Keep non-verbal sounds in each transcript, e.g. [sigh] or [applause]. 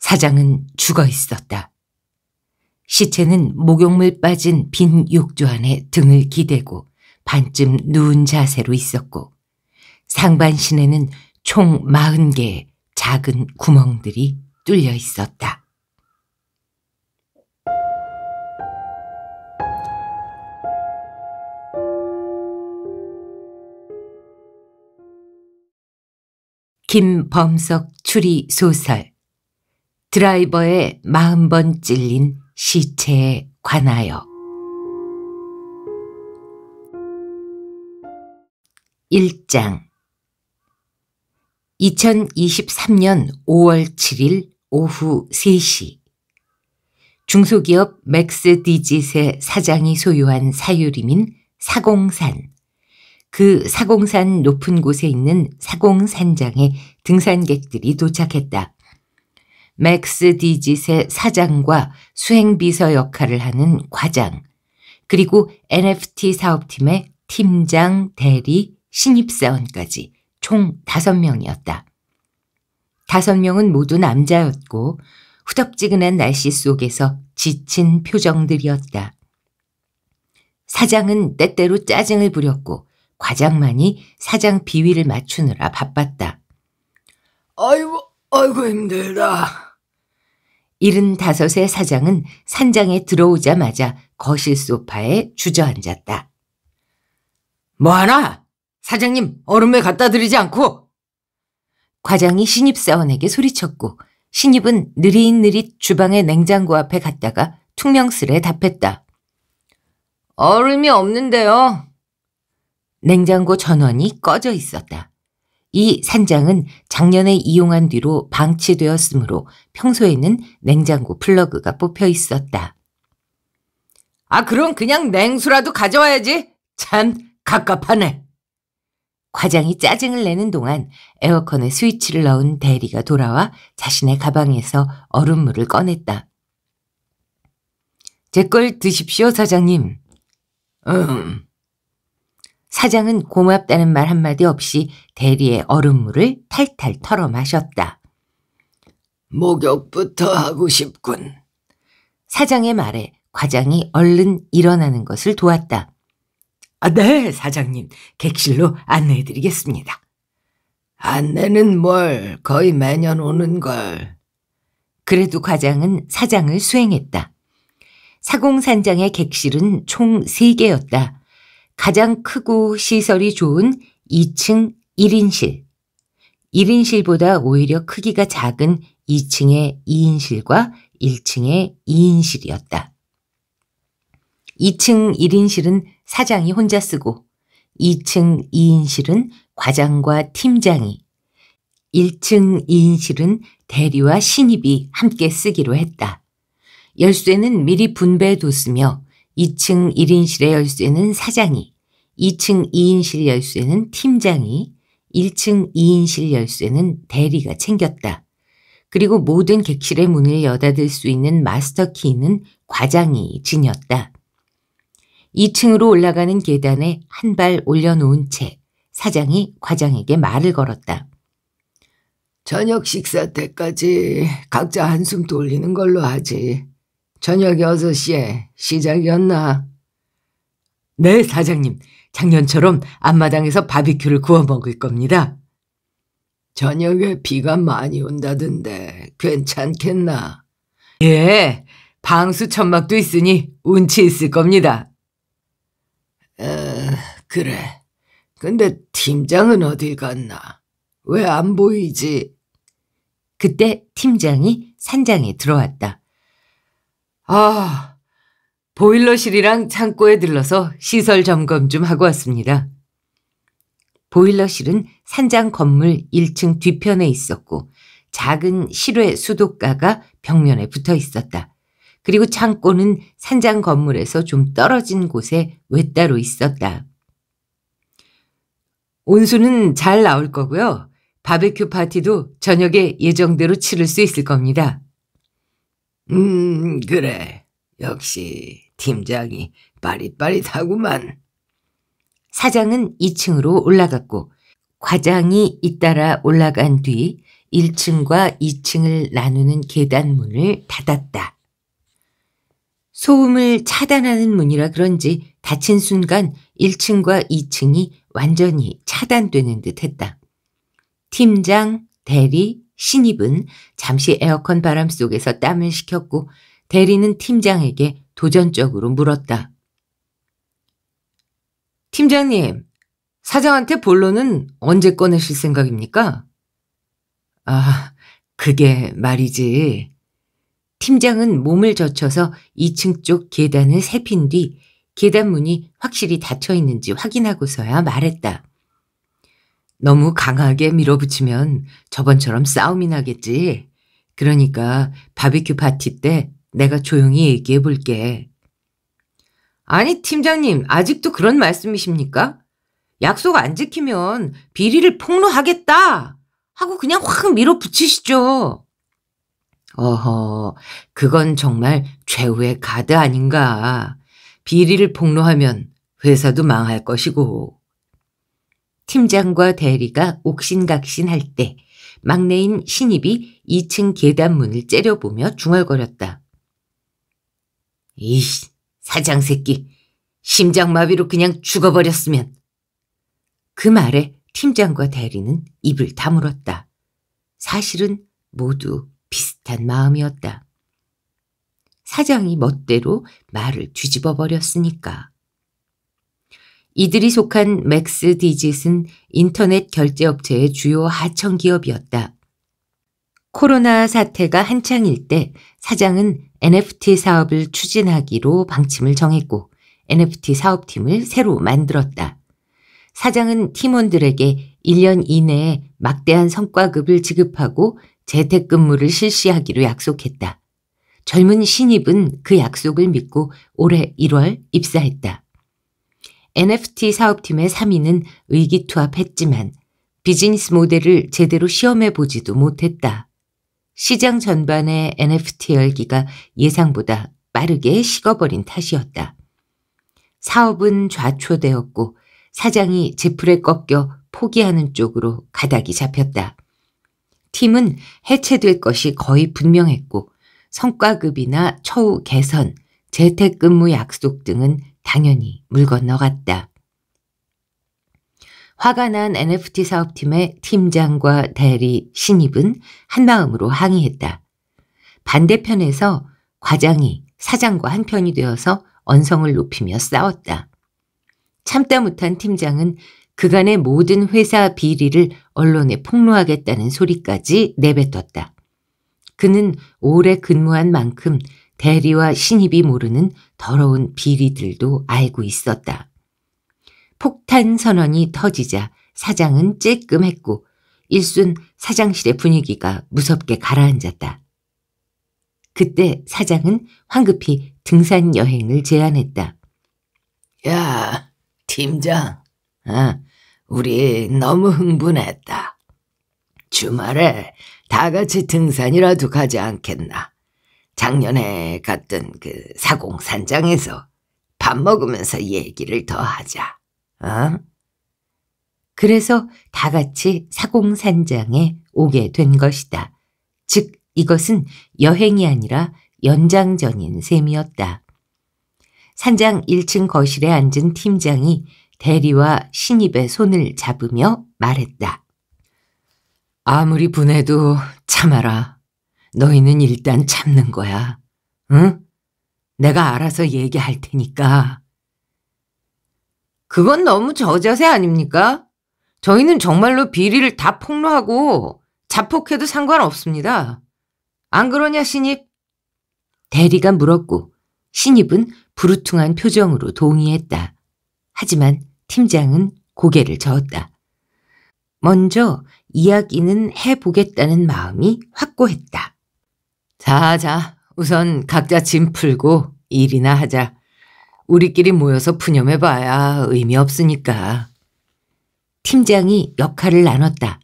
사장은 죽어 있었다. 시체는 목욕물 빠진 빈 욕조 안에 등을 기대고 반쯤 누운 자세로 있었고 상반신에는 총 40개의 작은 구멍들이 뚫려 있었다. 김범석 추리 소설 드라이버의 마0번 찔린 시체에 관하여 1장 2023년 5월 7일 오후 3시 중소기업 맥스 디짓의 사장이 소유한 사유림인 사공산 그 사공산 높은 곳에 있는 사공산장에 등산객들이 도착했다. 맥스 디짓의 사장과 수행비서 역할을 하는 과장, 그리고 NFT 사업팀의 팀장, 대리, 신입사원까지 총 5명이었다. 5명은 모두 남자였고 후덥지근한 날씨 속에서 지친 표정들이었다. 사장은 때때로 짜증을 부렸고 과장만이 사장 비위를 맞추느라 바빴다. 아이고, 아이고 힘들다. 75세 사장은 산장에 들어오자마자 거실 소파에 주저앉았다. 뭐하나? 사장님 얼음에 갖다 드리지 않고! 과장이 신입사원에게 소리쳤고 신입은 느릿느릿 주방의 냉장고 앞에 갔다가 퉁명스레 답했다. 얼음이 없는데요. 냉장고 전원이 꺼져 있었다. 이 산장은 작년에 이용한 뒤로 방치되었으므로 평소에는 냉장고 플러그가 뽑혀 있었다. 아, 그럼 그냥 냉수라도 가져와야지. 참 갑갑하네. 과장이 짜증을 내는 동안 에어컨에 스위치를 넣은 대리가 돌아와 자신의 가방에서 얼음물을 꺼냈다. 제 걸 드십시오, 사장님. 음. 사장은 고맙다는 말 한마디 없이 대리의 얼음물을 탈탈 털어 마셨다. 목욕부터 하고 싶군. 사장의 말에 과장이 얼른 일어나는 것을 도왔다. 아, 네, 사장님. 객실로 안내해드리겠습니다. 안내는 뭘 거의 매년 오는 걸. 그래도 과장은 사장을 수행했다. 사공산장의 객실은 총 3개였다. 가장 크고 시설이 좋은 2층 1인실, 1인실보다 오히려 크기가 작은 2층의 2인실과 1층의 2인실이었다. 2층 1인실은 사장이 혼자 쓰고 2층 2인실은 과장과 팀장이 1층 2인실은 대리와 신입이 함께 쓰기로 했다. 열쇠는 미리 분배해뒀으며 2층 1인실에 열쇠는 사장이, 2층 2인실 열쇠는 팀장이, 1층 2인실 열쇠는 대리가 챙겼다. 그리고 모든 객실의 문을 여닫을 수 있는 마스터 키는 과장이 지녔다. 2층으로 올라가는 계단에 한 발 올려놓은 채 사장이 과장에게 말을 걸었다. 저녁 식사 때까지 각자 한숨 돌리는 걸로 하지. 저녁 6시에 시작이었나? 네, 사장님. 작년처럼 앞마당에서 바비큐를 구워 먹을 겁니다. 저녁에 비가 많이 온다던데 괜찮겠나? 예, 방수 천막도 있으니 운치 있을 겁니다. 어, 그래. 근데 팀장은 어딜 갔나? 왜 안 보이지? 그때 팀장이 산장에 들어왔다. 아, 보일러실이랑 창고에 들러서 시설 점검 좀 하고 왔습니다. 보일러실은 산장 건물 1층 뒤편에 있었고 작은 실외 수도가가 벽면에 붙어 있었다. 그리고 창고는 산장 건물에서 좀 떨어진 곳에 외따로 있었다. 온수는 잘 나올 거고요. 바베큐 파티도 저녁에 예정대로 치를 수 있을 겁니다. 음, 그래. 역시 팀장이 빠릿빠릿하구만. 사장은 2층으로 올라갔고 과장이 잇따라 올라간 뒤 1층과 2층을 나누는 계단문을 닫았다. 소음을 차단하는 문이라 그런지 닫힌 순간 1층과 2층이 완전히 차단되는 듯 했다. 팀장, 대리, 신입은 잠시 에어컨 바람 속에서 땀을 식혔고 대리는 팀장에게 도전적으로 물었다. 팀장님, 사장한테 본론은 언제 꺼내실 생각입니까? 아, 그게 말이지. 팀장은 몸을 젖혀서 2층 쪽 계단을 세핀 뒤 계단 문이 확실히 닫혀 있는지 확인하고서야 말했다. 너무 강하게 밀어붙이면 저번처럼 싸움이 나겠지. 그러니까 바비큐 파티 때 내가 조용히 얘기해 볼게. 아니, 팀장님, 아직도 그런 말씀이십니까? 약속 안 지키면 비리를 폭로하겠다! 하고 그냥 확 밀어붙이시죠. 어허, 그건 정말 최후의 가드 아닌가. 비리를 폭로하면 회사도 망할 것이고. 팀장과 대리가 옥신각신할 때 막내인 신입이 2층 계단문을 째려보며 중얼거렸다. 이씨, 사장 새끼. 심장마비로 그냥 죽어버렸으면. 그 말에 팀장과 대리는 입을 다물었다. 사실은 모두 비슷한 마음이었다. 사장이 멋대로 말을 뒤집어 버렸으니까. 이들이 속한 맥스 디짓은 인터넷 결제업체의 주요 하청 기업이었다. 코로나 사태가 한창일 때 사장은 NFT 사업을 추진하기로 방침을 정했고 NFT 사업팀을 새로 만들었다. 사장은 팀원들에게 1년 이내에 막대한 성과급을 지급하고 재택근무를 실시하기로 약속했다. 젊은 신입은 그 약속을 믿고 올해 1월 입사했다. NFT 사업팀의 3위는 의기투합했지만 비즈니스 모델을 제대로 시험해 보지도 못했다. 시장 전반의 NFT 열기가 예상보다 빠르게 식어버린 탓이었다. 사업은 좌초되었고 사장이 제풀에 꺾여 포기하는 쪽으로 가닥이 잡혔다. 팀은 해체될 것이 거의 분명했고 성과급이나 처우 개선, 재택근무 약속 등은 당연히 물 건너갔다. 화가 난 NFT 사업팀의 팀장과 대리 신입은 한마음으로 항의했다. 반대편에서 과장이 사장과 한편이 되어서 언성을 높이며 싸웠다. 참다 못한 팀장은 그간의 모든 회사 비리를 언론에 폭로하겠다는 소리까지 내뱉었다. 그는 오래 근무한 만큼 대리와 신입이 모르는 더러운 비리들도 알고 있었다. 폭탄 선언이 터지자 사장은 찔끔했고 일순 사장실의 분위기가 무섭게 가라앉았다. 그때 사장은 황급히 등산 여행을 제안했다. 야, 팀장. 아, 우리 너무 흥분했다. 주말에 다 같이 등산이라도 가지 않겠나? 작년에 갔던 그 사공산장에서 밥 먹으면서 얘기를 더 하자. 어? 그래서 다 같이 사공산장에 오게 된 것이다. 즉 이것은 여행이 아니라 연장전인 셈이었다. 산장 1층 거실에 앉은 팀장이 대리와 신입의 손을 잡으며 말했다. 아무리 분해도 참아라. 너희는 일단 참는 거야. 응? 내가 알아서 얘기할 테니까. 그건 너무 저자세 아닙니까? 저희는 정말로 비리를 다 폭로하고 자폭해도 상관없습니다. 안 그러냐 신입? 대리가 물었고 신입은 부르퉁한 표정으로 동의했다. 하지만 팀장은 고개를 저었다. 먼저 이야기는 해보겠다는 마음이 확고했다. 자, 자, 우선 각자 짐 풀고 일이나 하자. 우리끼리 모여서 푸념해봐야 의미 없으니까. 팀장이 역할을 나눴다.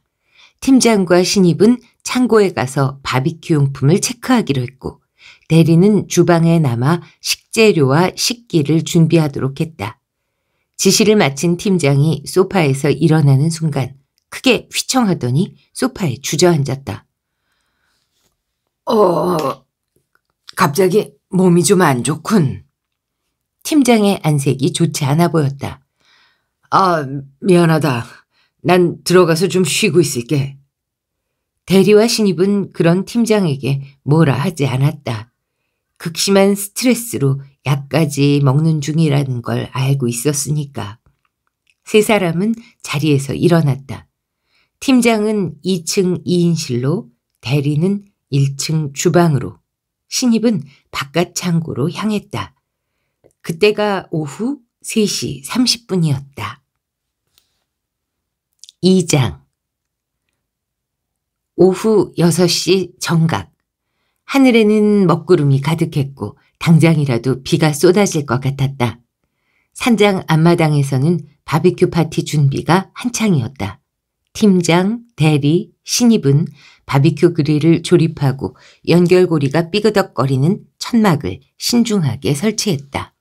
팀장과 신입은 창고에 가서 바비큐 용품을 체크하기로 했고 대리는 주방에 남아 식재료와 식기를 준비하도록 했다. 지시를 마친 팀장이 소파에서 일어나는 순간 크게 휘청하더니 소파에 주저앉았다. 어, 갑자기 몸이 좀 안 좋군. 팀장의 안색이 좋지 않아 보였다. 아, 미안하다. 난 들어가서 좀 쉬고 있을게. 대리와 신입은 그런 팀장에게 뭐라 하지 않았다. 극심한 스트레스로 약까지 먹는 중이라는 걸 알고 있었으니까. 세 사람은 자리에서 일어났다. 팀장은 2층 2인실로 대리는 1층 주방으로, 신입은 바깥 창고로 향했다. 그때가 오후 3시 30분이었다. 2장 오후 6시 정각. 하늘에는 먹구름이 가득했고 당장이라도 비가 쏟아질 것 같았다. 산장 앞마당에서는 바비큐 파티 준비가 한창이었다. 팀장, 대리, 신입은 바비큐 그릴을 조립하고 연결고리가 삐그덕거리는 천막을 신중하게 설치했다.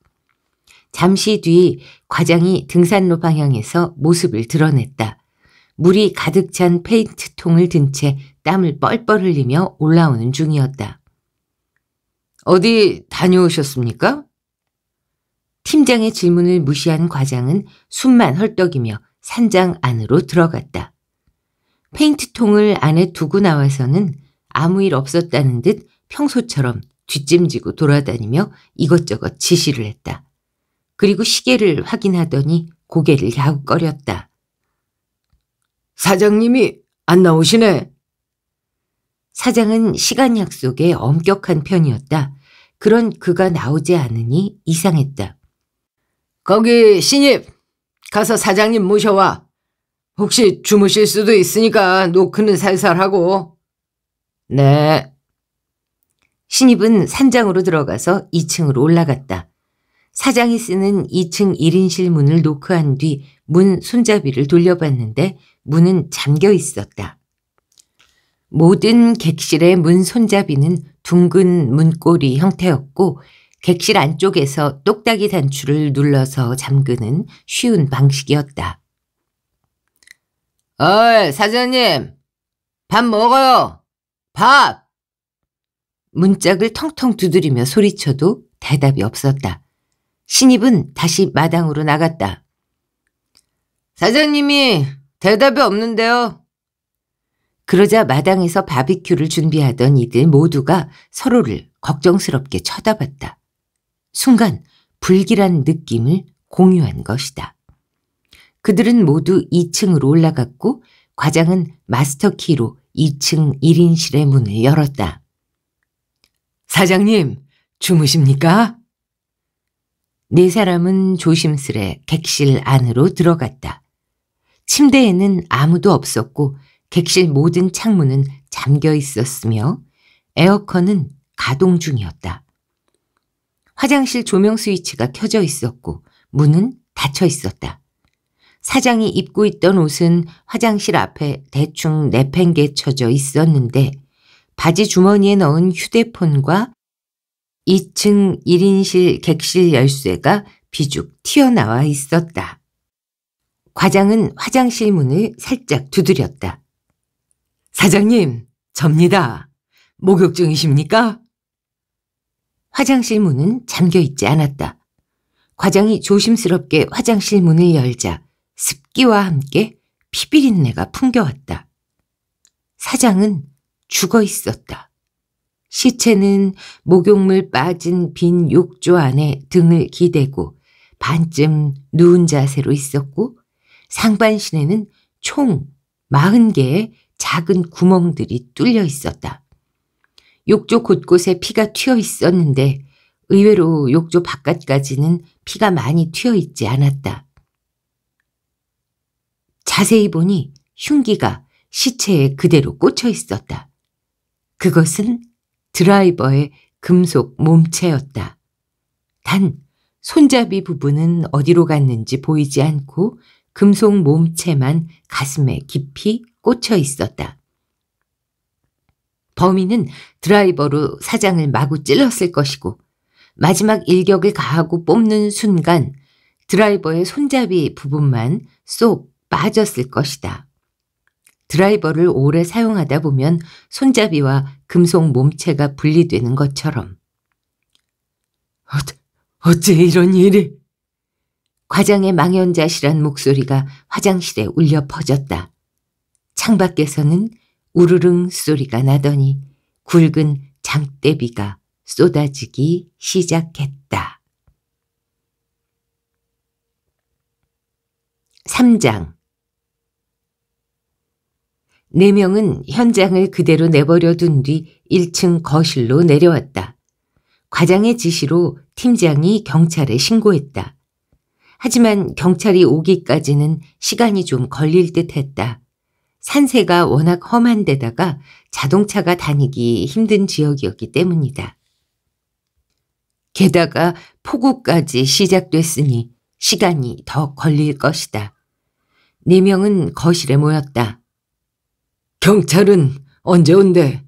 잠시 뒤 과장이 등산로 방향에서 모습을 드러냈다. 물이 가득 찬 페인트통을 든 채 땀을 뻘뻘 흘리며 올라오는 중이었다. 어디 다녀오셨습니까? 팀장의 질문을 무시한 과장은 숨만 헐떡이며 산장 안으로 들어갔다. 페인트통을 안에 두고 나와서는 아무 일 없었다는 듯 평소처럼 뒷짐지고 돌아다니며 이것저것 지시를 했다. 그리고 시계를 확인하더니 고개를 야욱거렸다. 사장님이 안 나오시네. 사장은 시간 약속에 엄격한 편이었다. 그런 그가 나오지 않으니 이상했다. 거기 신입 가서 사장님 모셔와. 혹시 주무실 수도 있으니까 노크는 살살 하고. 네. 신입은 산장으로 들어가서 2층으로 올라갔다. 사장이 쓰는 2층 1인실 문을 노크한 뒤 문 손잡이를 돌려봤는데 문은 잠겨 있었다. 모든 객실의 문 손잡이는 둥근 문고리 형태였고 객실 안쪽에서 똑딱이 단추를 눌러서 잠그는 쉬운 방식이었다. 어이, 사장님! 밥 먹어요! 밥! 문짝을 텅텅 두드리며 소리쳐도 대답이 없었다. 신입은 다시 마당으로 나갔다. 사장님이 대답이 없는데요. 그러자 마당에서 바비큐를 준비하던 이들 모두가 서로를 걱정스럽게 쳐다봤다. 순간 불길한 느낌을 공유한 것이다. 그들은 모두 2층으로 올라갔고 과장은 마스터키로 2층 1인실의 문을 열었다. 사장님, 주무십니까? 네 사람은 조심스레 객실 안으로 들어갔다. 침대에는 아무도 없었고 객실 모든 창문은 잠겨 있었으며 에어컨은 가동 중이었다. 화장실 조명 스위치가 켜져 있었고 문은 닫혀 있었다. 사장이 입고 있던 옷은 화장실 앞에 대충 내팽개쳐져 있었는데 바지 주머니에 넣은 휴대폰과 2층 1인실 객실 열쇠가 비죽 튀어나와 있었다. 과장은 화장실 문을 살짝 두드렸다. 사장님, 접니다. 목욕 중이십니까? 화장실 문은 잠겨 있지 않았다. 과장이 조심스럽게 화장실 문을 열자 습기와 함께 피비린내가 풍겨왔다. 사장은 죽어 있었다. 시체는 목욕물 빠진 빈 욕조 안에 등을 기대고 반쯤 누운 자세로 있었고 상반신에는 총 40개의 작은 구멍들이 뚫려 있었다. 욕조 곳곳에 피가 튀어 있었는데 의외로 욕조 바깥까지는 피가 많이 튀어 있지 않았다. 자세히 보니 흉기가 시체에 그대로 꽂혀 있었다. 그것은 드라이버의 금속 몸체였다. 단 손잡이 부분은 어디로 갔는지 보이지 않고 금속 몸체만 가슴에 깊이 꽂혀 있었다. 범인은 드라이버로 사장을 마구 찔렀을 것이고 마지막 일격을 가하고 뽑는 순간 드라이버의 손잡이 부분만 쏙 빠졌을 것이다. 드라이버를 오래 사용하다 보면 손잡이와 금속 몸체가 분리되는 것처럼. 어, 어째 이런 일이? 과장의 망연자실한 목소리가 화장실에 울려 퍼졌다. 창밖에서는 우르릉 소리가 나더니 굵은 장대비가 쏟아지기 시작했다. 3장 네 명은 현장을 그대로 내버려 둔 뒤 1층 거실로 내려왔다. 과장의 지시로 팀장이 경찰에 신고했다. 하지만 경찰이 오기까지는 시간이 좀 걸릴 듯 했다. 산세가 워낙 험한 데다가 자동차가 다니기 힘든 지역이었기 때문이다. 게다가 폭우까지 시작됐으니 시간이 더 걸릴 것이다. 네 명은 거실에 모였다. 경찰은 언제 온대?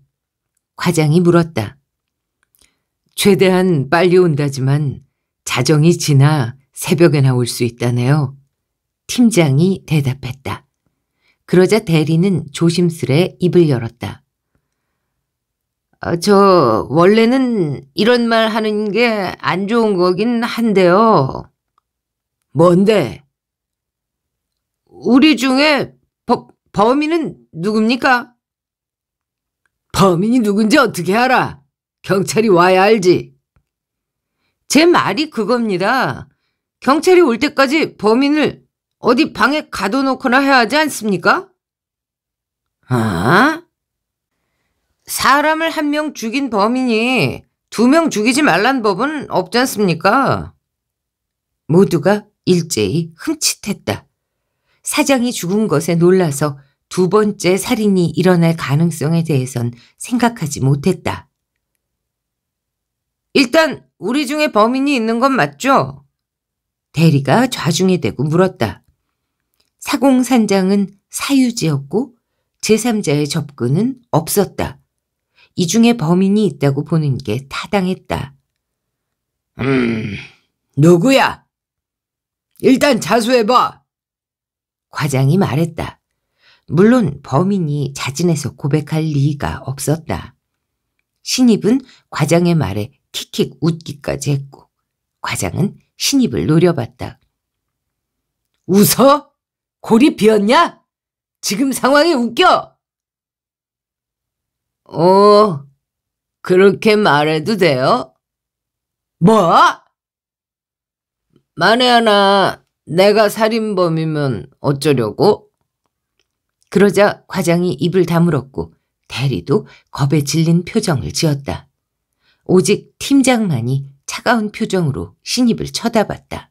과장이 물었다. 최대한 빨리 온다지만 자정이 지나 새벽에 나올 수 있다네요. 팀장이 대답했다. 그러자 대리는 조심스레 입을 열었다. 아, 저 원래는 이런 말 하는 게 안 좋은 거긴 한데요. 뭔데? 우리 중에 범인은 누굽니까? 범인이 누군지 어떻게 알아? 경찰이 와야 알지. 제 말이 그겁니다. 경찰이 올 때까지 범인을 어디 방에 가둬놓거나 해야 하지 않습니까? 아? 사람을 한 명 죽인 범인이 두 명 죽이지 말란 법은 없지 않습니까? 모두가 일제히 흠칫했다. 사장이 죽은 것에 놀라서 두 번째 살인이 일어날 가능성에 대해선 생각하지 못했다. 일단 우리 중에 범인이 있는 건 맞죠? 대리가 좌중에 대고 물었다. 사공산장은 사유지였고 제3자의 접근은 없었다. 이 중에 범인이 있다고 보는 게 타당했다. 음, 누구야? 일단 자수해봐. 과장이 말했다. 물론 범인이 자진해서 고백할 리가 없었다. 신입은 과장의 말에 킥킥 웃기까지 했고 과장은 신입을 노려봤다. 웃어? 고리 비었냐? 지금 상황이 웃겨? 어, 그렇게 말해도 돼요? 뭐? 만에 하나 내가 살인범이면 어쩌려고? 그러자 과장이 입을 다물었고 대리도 겁에 질린 표정을 지었다. 오직 팀장만이 차가운 표정으로 신입을 쳐다봤다.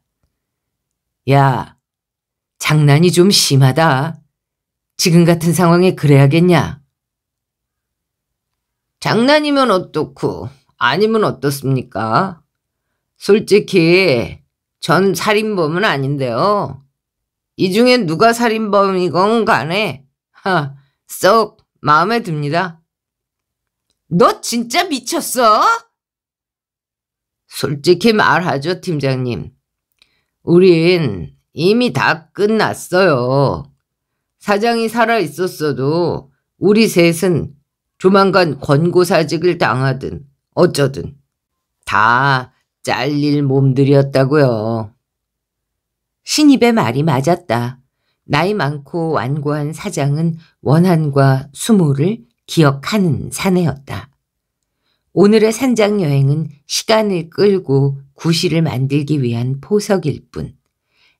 야, 장난이 좀 심하다. 지금 같은 상황에 그래야겠냐? 장난이면 어떻고 아니면 어떻습니까? 솔직히 전 살인범은 아닌데요. 이 중에 누가 살인범이건 간에 하, 썩 마음에 듭니다. 너 진짜 미쳤어? 솔직히 말하죠, 팀장님. 우린 이미 다 끝났어요. 사장이 살아 있었어도 우리 셋은 조만간 권고사직을 당하든 어쩌든 다 잘릴 몸들이었다고요. 신입의 말이 맞았다. 나이 많고 완고한 사장은 원한과 수모를 기억하는 사내였다. 오늘의 산장 여행은 시간을 끌고 구실을 만들기 위한 포석일 뿐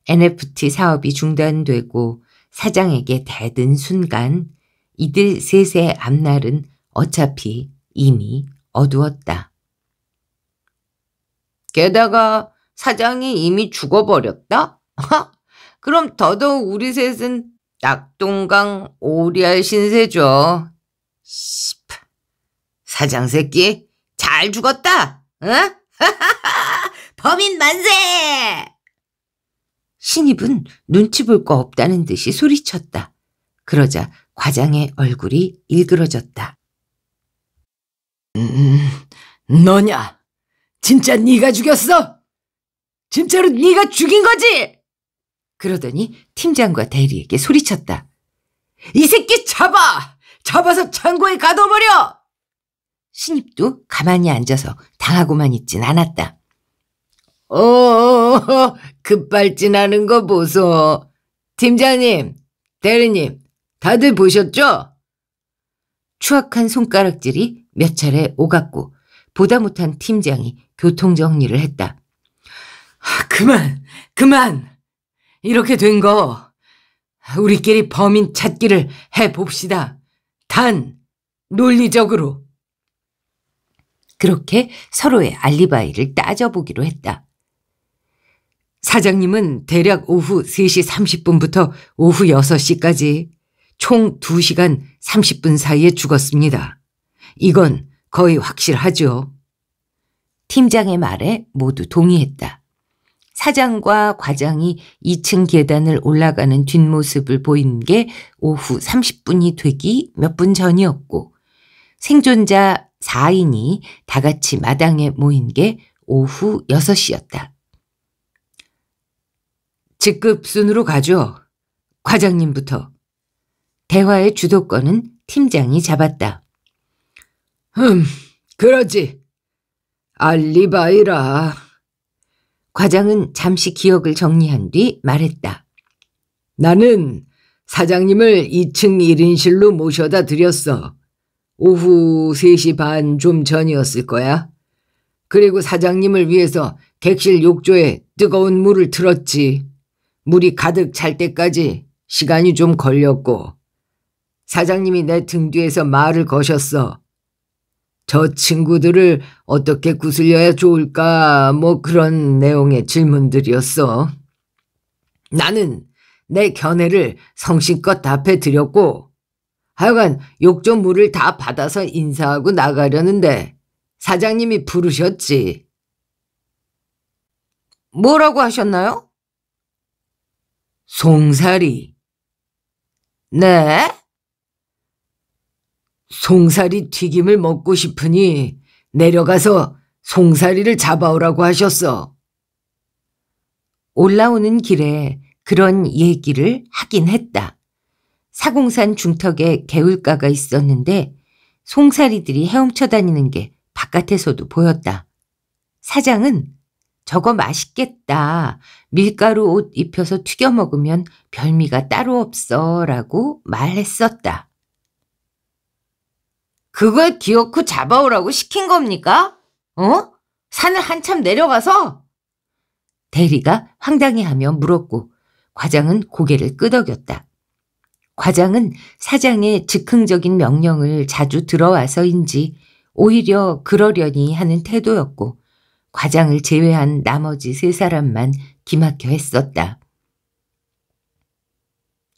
NFT 사업이 중단되고 사장에게 대든 순간 이들 셋의 앞날은 어차피 이미 어두웠다. 게다가 사장이 이미 죽어버렸다? 그럼 더더욱 우리 셋은 낙동강 오리알 신세죠. 씨파. 사장 새끼 잘 죽었다. 응? [laughs] 범인 만세! 신입은 눈치 볼 거 없다는 듯이 소리쳤다. 그러자 과장의 얼굴이 일그러졌다. 음, 너냐? 진짜 네가 죽였어? 진짜로 네가 죽인 거지? 그러더니 팀장과 대리에게 소리쳤다. 이 새끼 잡아! 잡아서 창고에 가둬버려! 신입도 가만히 앉아서 당하고만 있진 않았다. 어, 급발진하는 거 보소. 팀장님, 대리님, 다들 보셨죠? 추악한 손가락질이 몇 차례 오갔고 보다 못한 팀장이 교통정리를 했다. 아, 그만, 그만! 이렇게 된 거, 우리끼리 범인 찾기를 해봅시다. 단, 논리적으로. 그렇게 서로의 알리바이를 따져보기로 했다. 사장님은 대략 오후 3시 30분부터 오후 6시까지 총 2시간 30분 사이에 죽었습니다. 이건 거의 확실하죠. 팀장의 말에 모두 동의했다. 사장과 과장이 2층 계단을 올라가는 뒷모습을 보인 게 오후 30분이 되기 몇 분 전이었고 생존자 4인이 다 같이 마당에 모인 게 오후 6시였다. 직급순으로 가죠. 과장님부터. 대화의 주도권은 팀장이 잡았다. 음, 그러지. 알리바이라. 과장은 잠시 기억을 정리한 뒤 말했다. 나는 사장님을 2층 1인실로 모셔다 드렸어. 오후 3시 반 좀 전이었을 거야. 그리고 사장님을 위해서 객실 욕조에 뜨거운 물을 틀었지. 물이 가득 찰 때까지 시간이 좀 걸렸고. 사장님이 내 등 뒤에서 말을 거셨어. 저 친구들을 어떻게 구슬려야 좋을까 뭐 그런 내용의 질문들이었어. 나는 내 견해를 성심껏 답해 드렸고 하여간 욕조 물을 다 받아서 인사하고 나가려는데 사장님이 부르셨지. 뭐라고 하셨나요? 송사리. 네? 송사리 튀김을 먹고 싶으니 내려가서 송사리를 잡아오라고 하셨어. 올라오는 길에 그런 얘기를 하긴 했다. 사공산 중턱에 개울가가 있었는데 송사리들이 헤엄쳐 다니는 게 바깥에서도 보였다. 사장은 저거 맛있겠다. 밀가루 옷 입혀서 튀겨 먹으면 별미가 따로 없어 라고 말했었다. 그걸 기어코 잡아오라고 시킨 겁니까? 어? 산을 한참 내려가서? 대리가 황당해하며 물었고 과장은 고개를 끄덕였다. 과장은 사장의 즉흥적인 명령을 자주 들어와서인지 오히려 그러려니 하는 태도였고 과장을 제외한 나머지 세 사람만 기막혀 했었다.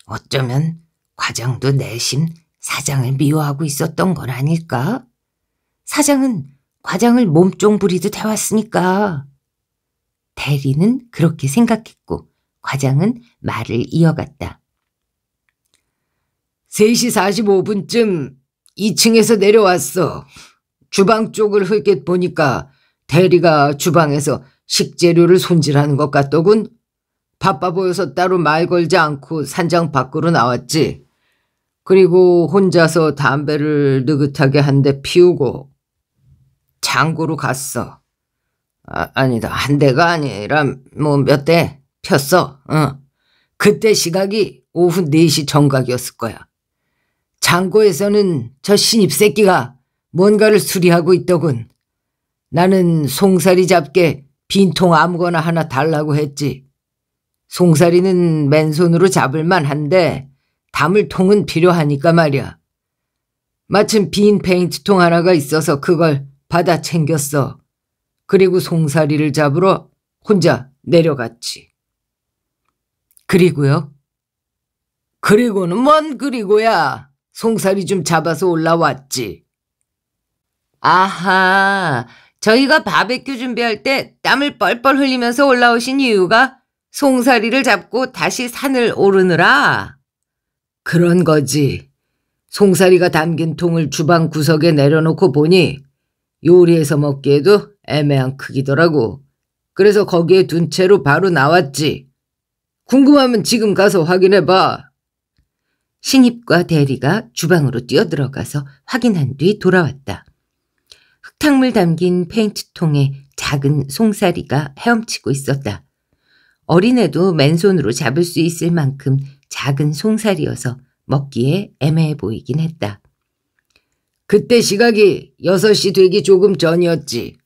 어쩌면 과장도 내심 사장을 미워하고 있었던 건 아닐까? 사장은 과장을 몸종 부리듯 해왔으니까. 대리는 그렇게 생각했고 과장은 말을 이어갔다. 3시 45분쯤 2층에서 내려왔어. 주방 쪽을 흘끗 보니까 대리가 주방에서 식재료를 손질하는 것 같더군. 바빠 보여서 따로 말 걸지 않고 산장 밖으로 나왔지. 그리고 혼자서 담배를 느긋하게 한 대 피우고 장구로 갔어. 아, 아 니다한 대가 아니라 뭐 몇대 폈어. 어. 그때 시각이 오후 4시 정각이었을 거야. 장고에서는 저 신입새끼가 뭔가를 수리하고 있더군. 나는 송사리 잡게 빈통 아무거나 하나 달라고 했지. 송사리는 맨손으로 잡을 만한데 담을 통은 필요하니까 말이야. 마침 빈 페인트통 하나가 있어서 그걸 받아 챙겼어. 그리고 송사리를 잡으러 혼자 내려갔지. 그리고요? 그리고는 뭔 그리고야. 송사리 좀 잡아서 올라왔지. 아하, 저희가 바베큐 준비할 때 땀을 뻘뻘 흘리면서 올라오신 이유가 송사리를 잡고 다시 산을 오르느라 그런 거지. 송사리가 담긴 통을 주방 구석에 내려놓고 보니 요리해서 먹기에도 애매한 크기더라고. 그래서 거기에 둔 채로 바로 나왔지. 궁금하면 지금 가서 확인해봐. 신입과 대리가 주방으로 뛰어들어가서 확인한 뒤 돌아왔다. 흙탕물 담긴 페인트통에 작은 송사리가 헤엄치고 있었다. 어린애도 맨손으로 잡을 수 있을 만큼 작은 송살이어서 먹기에 애매해 보이긴 했다. 그때 시각이 6시 되기 조금 전이었지.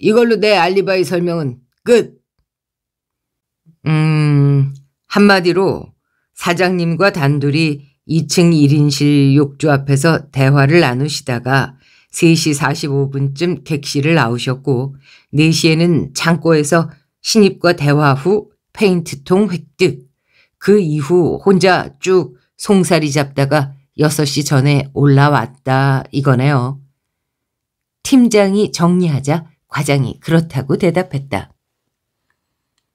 이걸로 내 알리바이 설명은 끝! 음, 한마디로 사장님과 단둘이 2층 1인실 욕조 앞에서 대화를 나누시다가 3시 45분쯤 객실을 나오셨고 4시에는 창고에서 신입과 대화 후 페인트통 획득. 그 이후 혼자 쭉 송사리 잡다가 6시 전에 올라왔다 이거네요. 팀장이 정리하자 과장이 그렇다고 대답했다.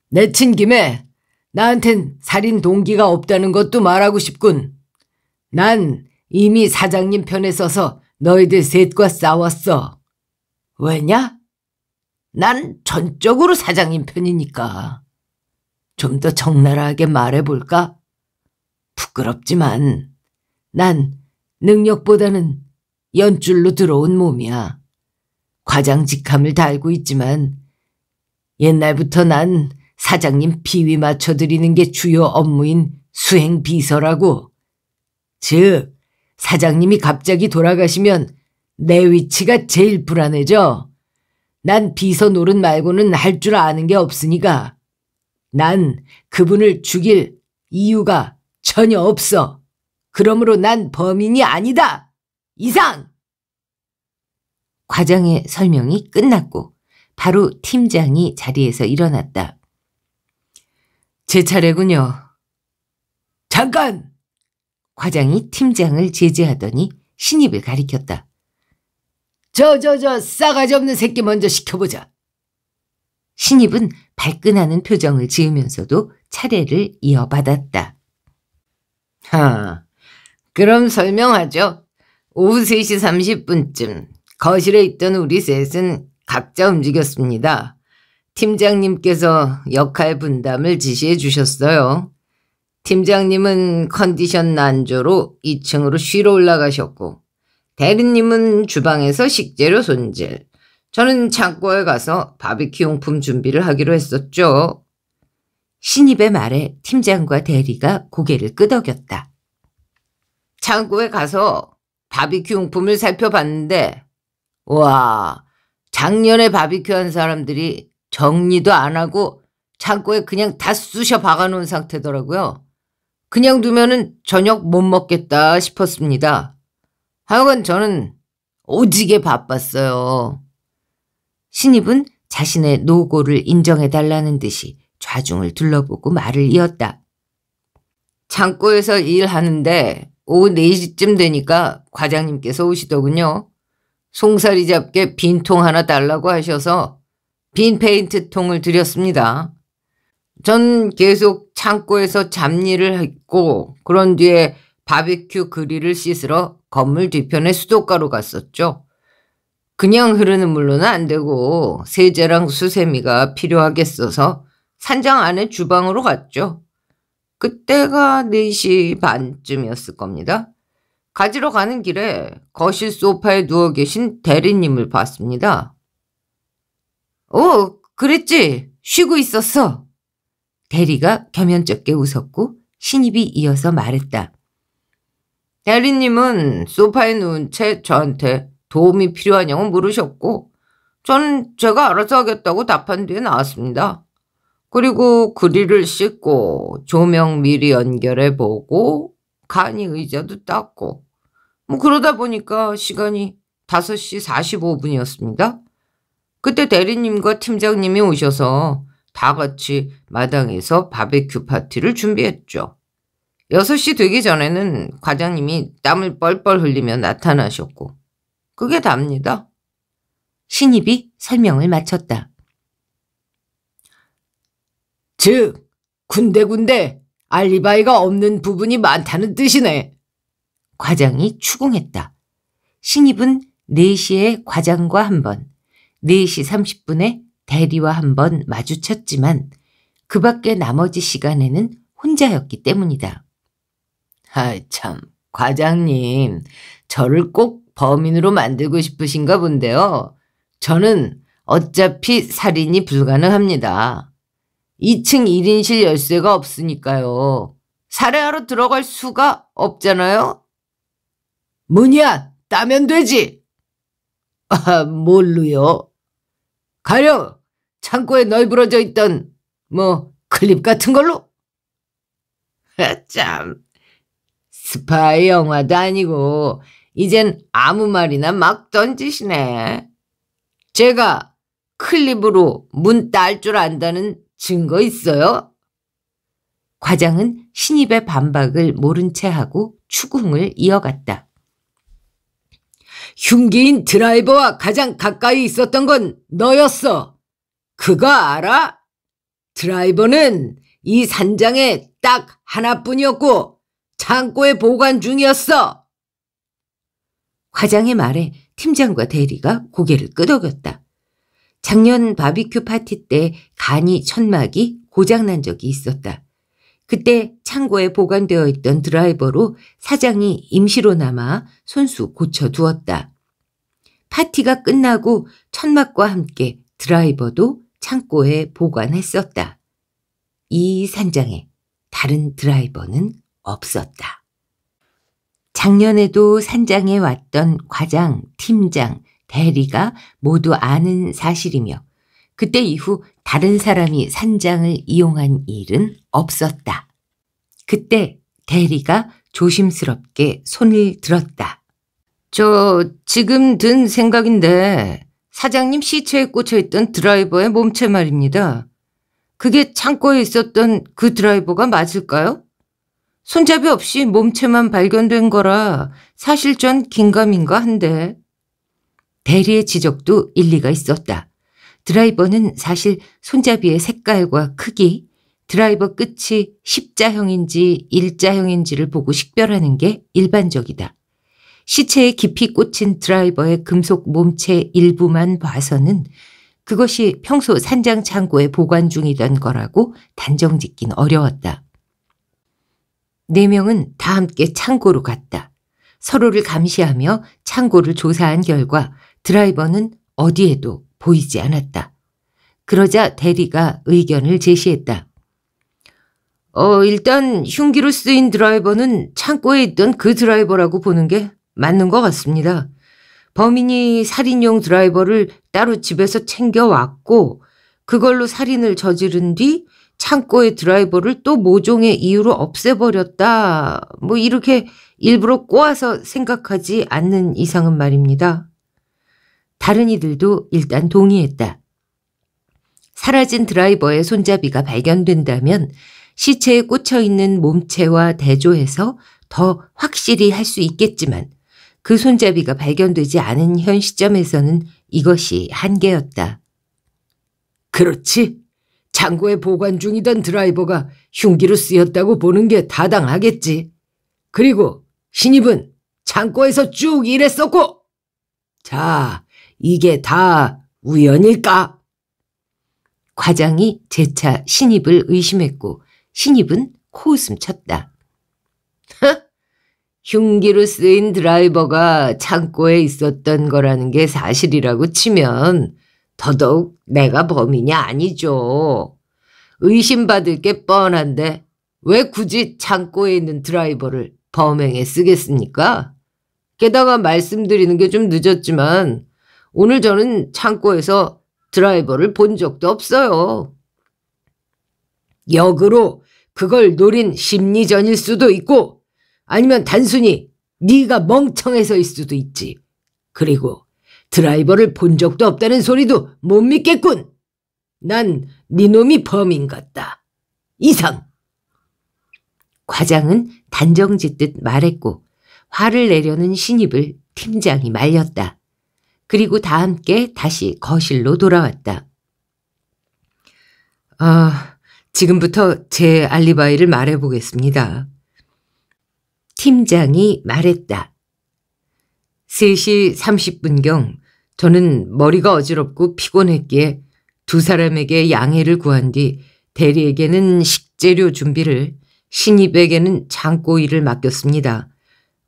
내친 김에 나한텐 살인 동기가 없다는 것도 말하고 싶군. 난 이미 사장님 편에 서서 너희들 셋과 싸웠어. 왜냐? 난 전적으로 사장님 편이니까. 좀더 적나라하게 말해볼까? 부끄럽지만 난 능력보다는 연줄로 들어온 몸이야. 과장 직함을 달고 있지만 옛날부터 난 사장님 비위 맞춰드리는 게 주요 업무인 수행 비서라고. 즉, 사장님이 갑자기 돌아가시면 내 위치가 제일 불안해져. 난 비서 노릇 말고는 할 줄 아는 게 없으니까. 난 그분을 죽일 이유가 전혀 없어. 그러므로 난 범인이 아니다. 이상! 과장의 설명이 끝났고 바로 팀장이 자리에서 일어났다. 제 차례군요. 잠깐! 과장이 팀장을 제재하더니 신입을 가리켰다. 저, 저, 저, 싸가지 없는 새끼 먼저 시켜보자. 신입은 발끈하는 표정을 지으면서도 차례를 이어받았다. 하, 그럼 설명하죠. 오후 3시 30분쯤 거실에 있던 우리 셋은 각자 움직였습니다. 팀장님께서 역할 분담을 지시해 주셨어요. 팀장님은 컨디션 난조로 2층으로 쉬러 올라가셨고 대리님은 주방에서 식재료 손질, 저는 창고에 가서 바비큐 용품 준비를 하기로 했었죠. 신입의 말에 팀장과 대리가 고개를 끄덕였다. 창고에 가서 바비큐 용품을 살펴봤는데 와 작년에 바비큐 한 사람들이 정리도 안 하고 창고에 그냥 다 쑤셔 박아놓은 상태더라고요. 그냥 두면은 저녁 못 먹겠다 싶었습니다. 하여간 저는 오지게 바빴어요. 신입은 자신의 노고를 인정해달라는 듯이 좌중을 둘러보고 말을 이었다. 창고에서 일하는데 오후 4시쯤 되니까 과장님께서 오시더군요. 송사리 잡게 빈 통 하나 달라고 하셔서 빈 페인트통을 드렸습니다. 전 계속 창고에서 잡일을 했고 그런 뒤에 바비큐 그릴을 씻으러 건물 뒤편에 수도가로 갔었죠. 그냥 흐르는 물로는 안 되고 세제랑 수세미가 필요하겠어서 산장 안에 주방으로 갔죠. 그때가 4시 반쯤이었을 겁니다. 가지러 가는 길에 거실 소파에 누워 계신 대리님을 봤습니다. 어, 그랬지. 쉬고 있었어. 대리가 겸연쩍게 웃었고 신입이 이어서 말했다. 대리님은 소파에 누운 채 저한테 도움이 필요한냐은 물으셨고 저는 제가 알아서 하겠다고 답한 뒤에 나왔습니다. 그리고 그릴을 씻고 조명 미리 연결해 보고 간이 의자도 닦고 뭐 그러다 보니까 시간이 5시 45분이었습니다. 그때 대리님과 팀장님이 오셔서 다 같이 마당에서 바베큐 파티를 준비했죠. 6시 되기 전에는 과장님이 땀을 뻘뻘 흘리며 나타나셨고 그게 답니다. 신입이 설명을 마쳤다. 즉, 군데군데 알리바이가 없는 부분이 많다는 뜻이네. 과장이 추궁했다. 신입은 4시에 과장과 한 번, 4시 30분에 대리와 한 번 마주쳤지만 그 밖에 나머지 시간에는 혼자였기 때문이다. 아 참, 과장님, 저를 꼭 범인으로 만들고 싶으신가 본데요. 저는 어차피 살인이 불가능합니다. 2층 1인실 열쇠가 없으니까요. 살해하러 들어갈 수가 없잖아요. 문이야, 따면 되지. [laughs] 아, 뭘로요? 가려, 창고에 널브러져 있던 뭐 클립 같은 걸로? 아, [laughs] 참, 스파이 영화도 아니고 이젠 아무 말이나 막 던지시네. 제가 클립으로 문 딸 줄 안다는 증거 있어요? 과장은 신입의 반박을 모른 채 하고 추궁을 이어갔다. 흉기인 드라이버와 가장 가까이 있었던 건 너였어. 그거 알아? 드라이버는 이 산장에 딱 하나뿐이었고 창고에 보관 중이었어. 과장의 말에 팀장과 대리가 고개를 끄덕였다. 작년 바비큐 파티 때 간이 천막이 고장난 적이 있었다. 그때 창고에 보관되어 있던 드라이버로 사장이 임시로 남아 손수 고쳐두었다. 파티가 끝나고 천막과 함께 드라이버도 창고에 보관했었다. 이 산장에 다른 드라이버는 없었다. 작년에도 산장에 왔던 과장, 팀장, 대리가 모두 아는 사실이며 그때 이후 다른 사람이 산장을 이용한 일은 없었다. 그때 대리가 조심스럽게 손을 들었다. 저 지금 든 생각인데 사장님 시체에 꽂혀있던 드라이버의 몸체 말입니다. 그게 창고에 있었던 그 드라이버가 맞을까요? 손잡이 없이 몸체만 발견된 거라 사실전 긴가민가 한데 대리의 지적도 일리가 있었다. 드라이버는 사실 손잡이의 색깔과 크기, 드라이버 끝이 십자형인지 일자형인지를 보고 식별하는 게 일반적이다. 시체에 깊이 꽂힌 드라이버의 금속 몸체 일부만 봐서는 그것이 평소 산장 창고에 보관 중이던 거라고 단정 짓긴 어려웠다. 네 명은 다 함께 창고로 갔다. 서로를 감시하며 창고를 조사한 결과 드라이버는 어디에도 보이지 않았다. 그러자 대리가 의견을 제시했다. 어, 일단 흉기로 쓰인 드라이버는 창고에 있던 그 드라이버라고 보는 게 맞는 것 같습니다. 범인이 살인용 드라이버를 따로 집에서 챙겨왔고 그걸로 살인을 저지른 뒤 창고의 드라이버를 또 모종의 이유로 없애버렸다. 뭐 이렇게 일부러 꼬아서 생각하지 않는 이상은 말입니다. 다른 이들도 일단 동의했다. 사라진 드라이버의 손잡이가 발견된다면 시체에 꽂혀 있는 몸체와 대조해서 더 확실히 할 수 있겠지만 그 손잡이가 발견되지 않은 현 시점에서는 이것이 한계였다. 그렇지. 창고에 보관 중이던 드라이버가 흉기로 쓰였다고 보는 게 타당하겠지. 그리고 신입은 창고에서 쭉 일했었고 자 이게 다 우연일까? 과장이 재차 신입을 의심했고 신입은 코웃음 쳤다. 흉기로 쓰인 드라이버가 창고에 있었던 거라는 게 사실이라고 치면 더더욱 내가 범인이 아니죠. 의심받을 게 뻔한데 왜 굳이 창고에 있는 드라이버를 범행에 쓰겠습니까? 게다가 말씀드리는 게 좀 늦었지만 오늘 저는 창고에서 드라이버를 본 적도 없어요. 역으로 그걸 노린 심리전일 수도 있고 아니면 단순히 네가 멍청해서일 수도 있지. 그리고 드라이버를 본 적도 없다는 소리도 못 믿겠군. 난 니놈이 네 범인 같다. 이상. 과장은 단정짓듯 말했고 화를 내려는 신입을 팀장이 말렸다. 그리고 다 함께 다시 거실로 돌아왔다. 아, 지금부터 제 알리바이를 말해보겠습니다. 팀장이 말했다. 3시 30분경 저는 머리가 어지럽고 피곤했기에 두 사람에게 양해를 구한 뒤 대리에게는 식재료 준비를 신입에게는 장고일을 맡겼습니다.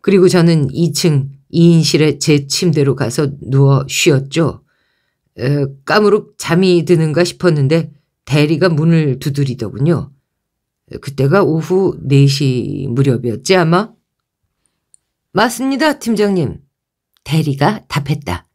그리고 저는 2층 2인실의 제 침대로 가서 누워 쉬었죠. 에, 어, 까무룩 잠이 드는가 싶었는데 대리가 문을 두드리더군요. 그때가 오후 4시 무렵이었지 아마? 맞습니다, 팀장님. 대리가 답했다.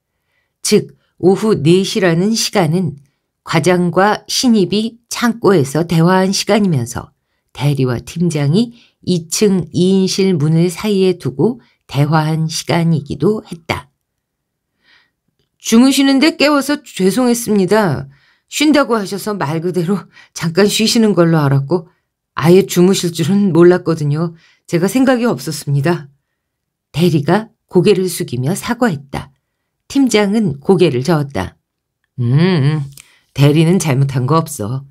즉 오후 4시라는 시간은 과장과 신입이 창고에서 대화한 시간이면서 대리와 팀장이 2층 2인실 문을 사이에 두고 대화한 시간이기도 했다. 주무시는데 깨워서 죄송했습니다. 쉰다고 하셔서 말 그대로 잠깐 쉬시는 걸로 알았고 아예 주무실 줄은 몰랐거든요. 제가 생각이 없었습니다. 대리가 고개를 숙이며 사과했다. 팀장은 고개를 저었다. 음, 음, 대리는 잘못한 거 없어.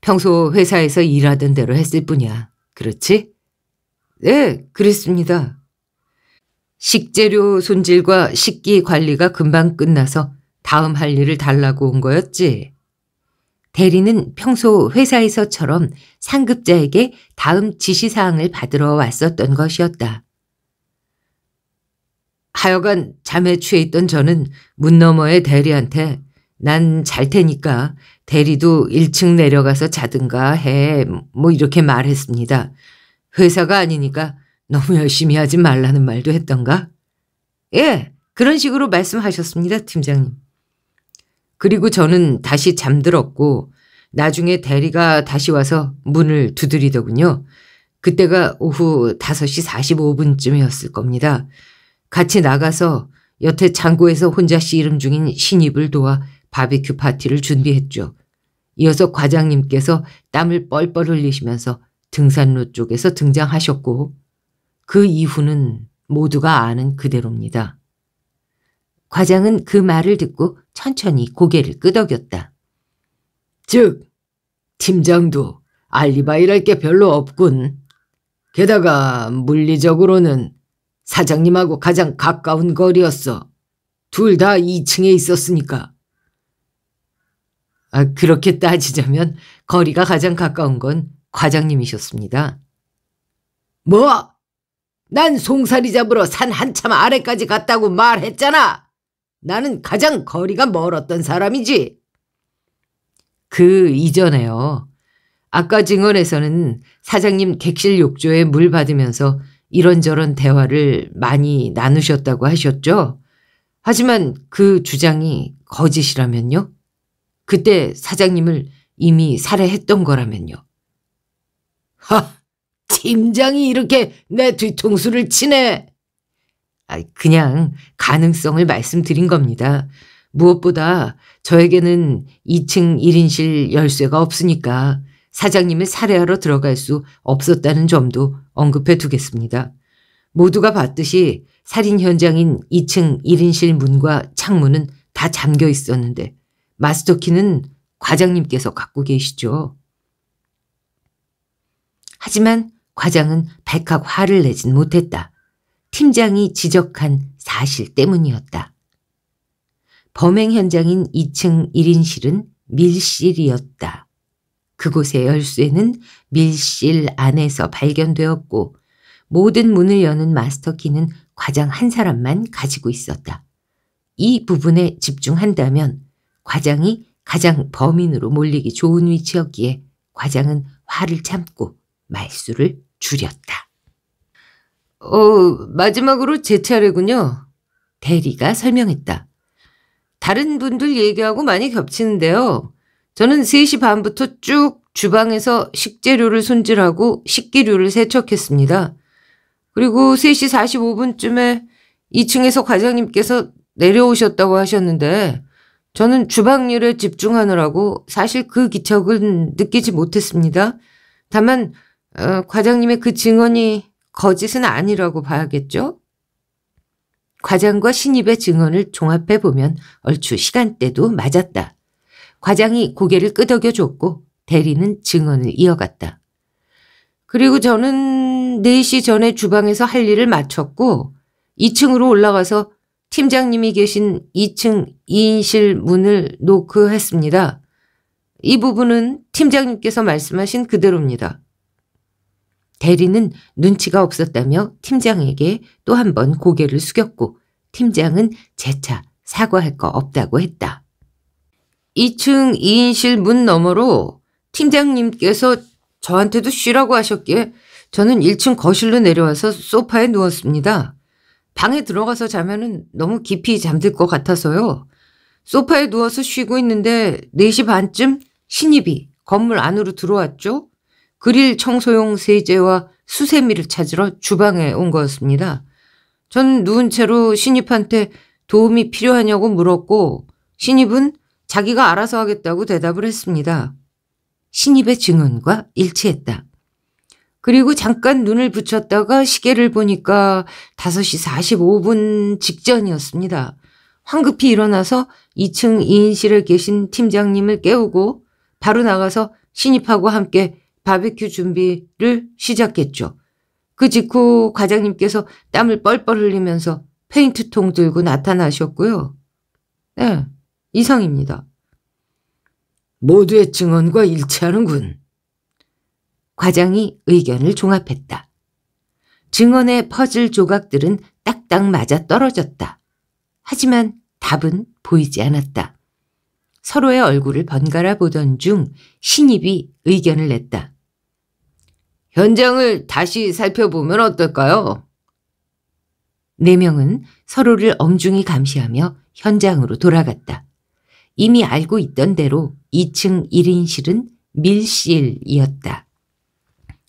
평소 회사에서 일하던 대로 했을 뿐이야. 그렇지? 네, 그랬습니다. 식재료 손질과 식기 관리가 금방 끝나서 다음 할 일을 달라고 온 거였지. 대리는 평소 회사에서처럼 상급자에게 다음 지시사항을 받으러 왔었던 것이었다. 하여간 잠에 취해 있던 저는 문 너머의 대리한테 난 잘 테니까 대리도 1층 내려가서 자든가 해 뭐 이렇게 말했습니다. 회사가 아니니까 너무 열심히 하지 말라는 말도 했던가? 예, 그런 식으로 말씀하셨습니다, 팀장님. 그리고 저는 다시 잠들었고 나중에 대리가 다시 와서 문을 두드리더군요. 그때가 오후 5시 45분쯤이었을 겁니다. 같이 나가서 여태 창고에서 혼자 씨름 중인 신입을 도와 바비큐 파티를 준비했죠. 이어서 과장님께서 땀을 뻘뻘 흘리시면서 등산로 쪽에서 등장하셨고 그 이후는 모두가 아는 그대로입니다. 과장은 그 말을 듣고 천천히 고개를 끄덕였다. 즉, 팀장도 알리바이랄 게 별로 없군. 게다가 물리적으로는 사장님하고 가장 가까운 거리였어. 둘 다 2층에 있었으니까. 아, 그렇게 따지자면 거리가 가장 가까운 건 과장님이셨습니다. 뭐? 난 송사리 잡으러 산 한참 아래까지 갔다고 말했잖아. 나는 가장 거리가 멀었던 사람이지. 그 이전에요. 아까 증언에서는 사장님 객실 욕조에 물 받으면서 이런저런 대화를 많이 나누셨다고 하셨죠? 하지만 그 주장이 거짓이라면요? 그때 사장님을 이미 살해했던 거라면요? 하! 팀장이 이렇게 내 뒤통수를 치네! 아, 그냥 가능성을 말씀드린 겁니다. 무엇보다 저에게는 2층 1인실 열쇠가 없으니까 사장님을 살해하러 들어갈 수 없었다는 점도 언급해 두겠습니다. 모두가 봤듯이 살인 현장인 2층 1인실 문과 창문은 다 잠겨 있었는데 마스터키는 과장님께서 갖고 계시죠. 하지만 과장은 백학 화를 내진 못했다. 팀장이 지적한 사실 때문이었다. 범행 현장인 2층 1인실은 밀실이었다. 그곳의 열쇠는 밀실 안에서 발견되었고 모든 문을 여는 마스터키는 과장 한 사람만 가지고 있었다. 이 부분에 집중한다면 과장이 가장 범인으로 몰리기 좋은 위치였기에 과장은 화를 참고 말수를 줄였다. 어, 마지막으로 제 차례군요. 대리가 설명했다. 다른 분들 얘기하고 많이 겹치는데요. 저는 3시 반부터 쭉 주방에서 식재료를 손질하고 식기류를 세척했습니다. 그리고 3시 45분쯤에 2층에서 과장님께서 내려오셨다고 하셨는데 저는 주방 일에 집중하느라고 사실 그 기척은 느끼지 못했습니다. 다만 어, 과장님의 그 증언이 거짓은 아니라고 봐야겠죠? 과장과 신입의 증언을 종합해 보면 얼추 시간대도 맞았다. 과장이 고개를 끄덕여줬고 대리는 증언을 이어갔다. 그리고 저는 4시 전에 주방에서 할 일을 마쳤고 2층으로 올라가서 팀장님이 계신 2층 2인실 문을 노크했습니다. 이 부분은 팀장님께서 말씀하신 그대로입니다. 대리는 눈치가 없었다며 팀장에게 또 한 번 고개를 숙였고 팀장은 재차 사과할 거 없다고 했다. 2층 2인실 문 너머로 팀장님께서 저한테도 쉬라고 하셨기에 저는 1층 거실로 내려와서 소파에 누웠습니다. 방에 들어가서 자면은 너무 깊이 잠들 것 같아서요. 소파에 누워서 쉬고 있는데 4시 반쯤 신입이 건물 안으로 들어왔죠. 그릴 청소용 세제와 수세미를 찾으러 주방에 온 거였습니다. 전 누운 채로 신입한테 도움이 필요하냐고 물었고 신입은 자기가 알아서 하겠다고 대답을 했습니다. 신입의 증언과 일치했다. 그리고 잠깐 눈을 붙였다가 시계를 보니까 5시 45분 직전이었습니다. 황급히 일어나서 2층 2인실에 계신 팀장님을 깨우고 바로 나가서 신입하고 함께 바베큐 준비를 시작했죠. 그 직후 과장님께서 땀을 뻘뻘 흘리면서 페인트통 들고 나타나셨고요. 네. 이상입니다. 모두의 증언과 일치하는군. 과장이 의견을 종합했다. 증언의 퍼즐 조각들은 딱딱 맞아 떨어졌다. 하지만 답은 보이지 않았다. 서로의 얼굴을 번갈아 보던 중 신입이 의견을 냈다. 현장을 다시 살펴보면 어떨까요? 네 명은 서로를 엄중히 감시하며 현장으로 돌아갔다. 이미 알고 있던 대로 2층 1인실은 밀실이었다.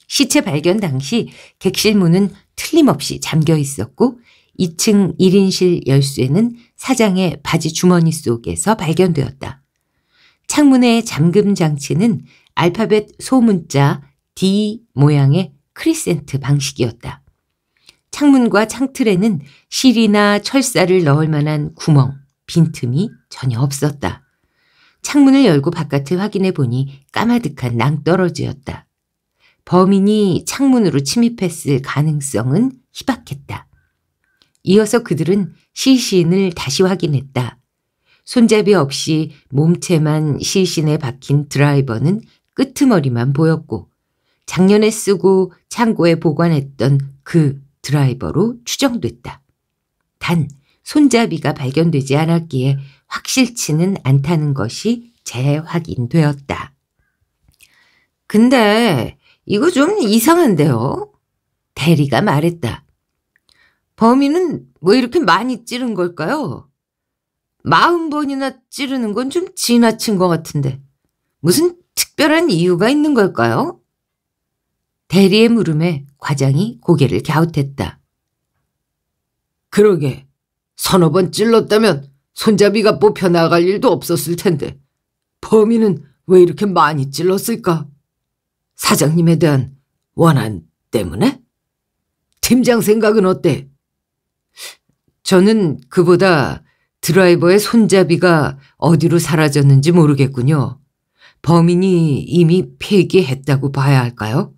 시체 발견 당시 객실문은 틀림없이 잠겨 있었고 2층 1인실 열쇠는 사장의 바지 주머니 속에서 발견되었다. 창문의 잠금 장치는 알파벳 소문자 D 모양의 크리센트 방식이었다. 창문과 창틀에는 실이나 철사를 넣을 만한 구멍, 빈틈이 전혀 없었다. 창문을 열고 바깥을 확인해 보니 까마득한 낭떠러지였다. 범인이 창문으로 침입했을 가능성은 희박했다. 이어서 그들은 시신을 다시 확인했다. 손잡이 없이 몸체만 시신에 박힌 드라이버는 끄트머리만 보였고 작년에 쓰고 창고에 보관했던 그 드라이버로 추정됐다. 단 손잡이가 발견되지 않았기에 확실치는 않다는 것이 재확인되었다. 근데 이거 좀 이상한데요? 대리가 말했다. 범인은 왜 뭐 이렇게 많이 찌른 걸까요? 마흔 번이나 찌르는 건 좀 지나친 것 같은데 무슨 특별한 이유가 있는 걸까요? 대리의 물음에 과장이 고개를 갸웃했다. 그러게 서너 번 찔렀다면 손잡이가 뽑혀 나갈 일도 없었을 텐데 범인은 왜 이렇게 많이 찔렀을까? 사장님에 대한 원한 때문에? 팀장 생각은 어때? 저는 그보다 드라이버의 손잡이가 어디로 사라졌는지 모르겠군요. 범인이 이미 폐기했다고 봐야 할까요?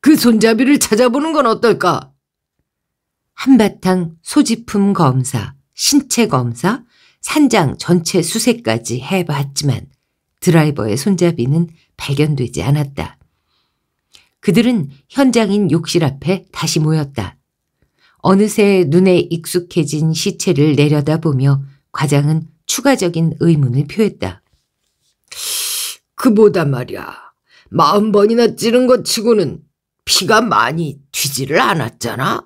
그 손잡이를 찾아보는 건 어떨까? 한바탕 소지품 검사, 신체 검사, 산장 전체 수색까지 해봤지만 드라이버의 손잡이는 발견되지 않았다. 그들은 현장인 욕실 앞에 다시 모였다. 어느새 눈에 익숙해진 시체를 내려다보며 과장은 추가적인 의문을 표했다. 그보다 말이야. 마음 번이나 찌른 것 치고는 피가 많이 튀지를 않았잖아.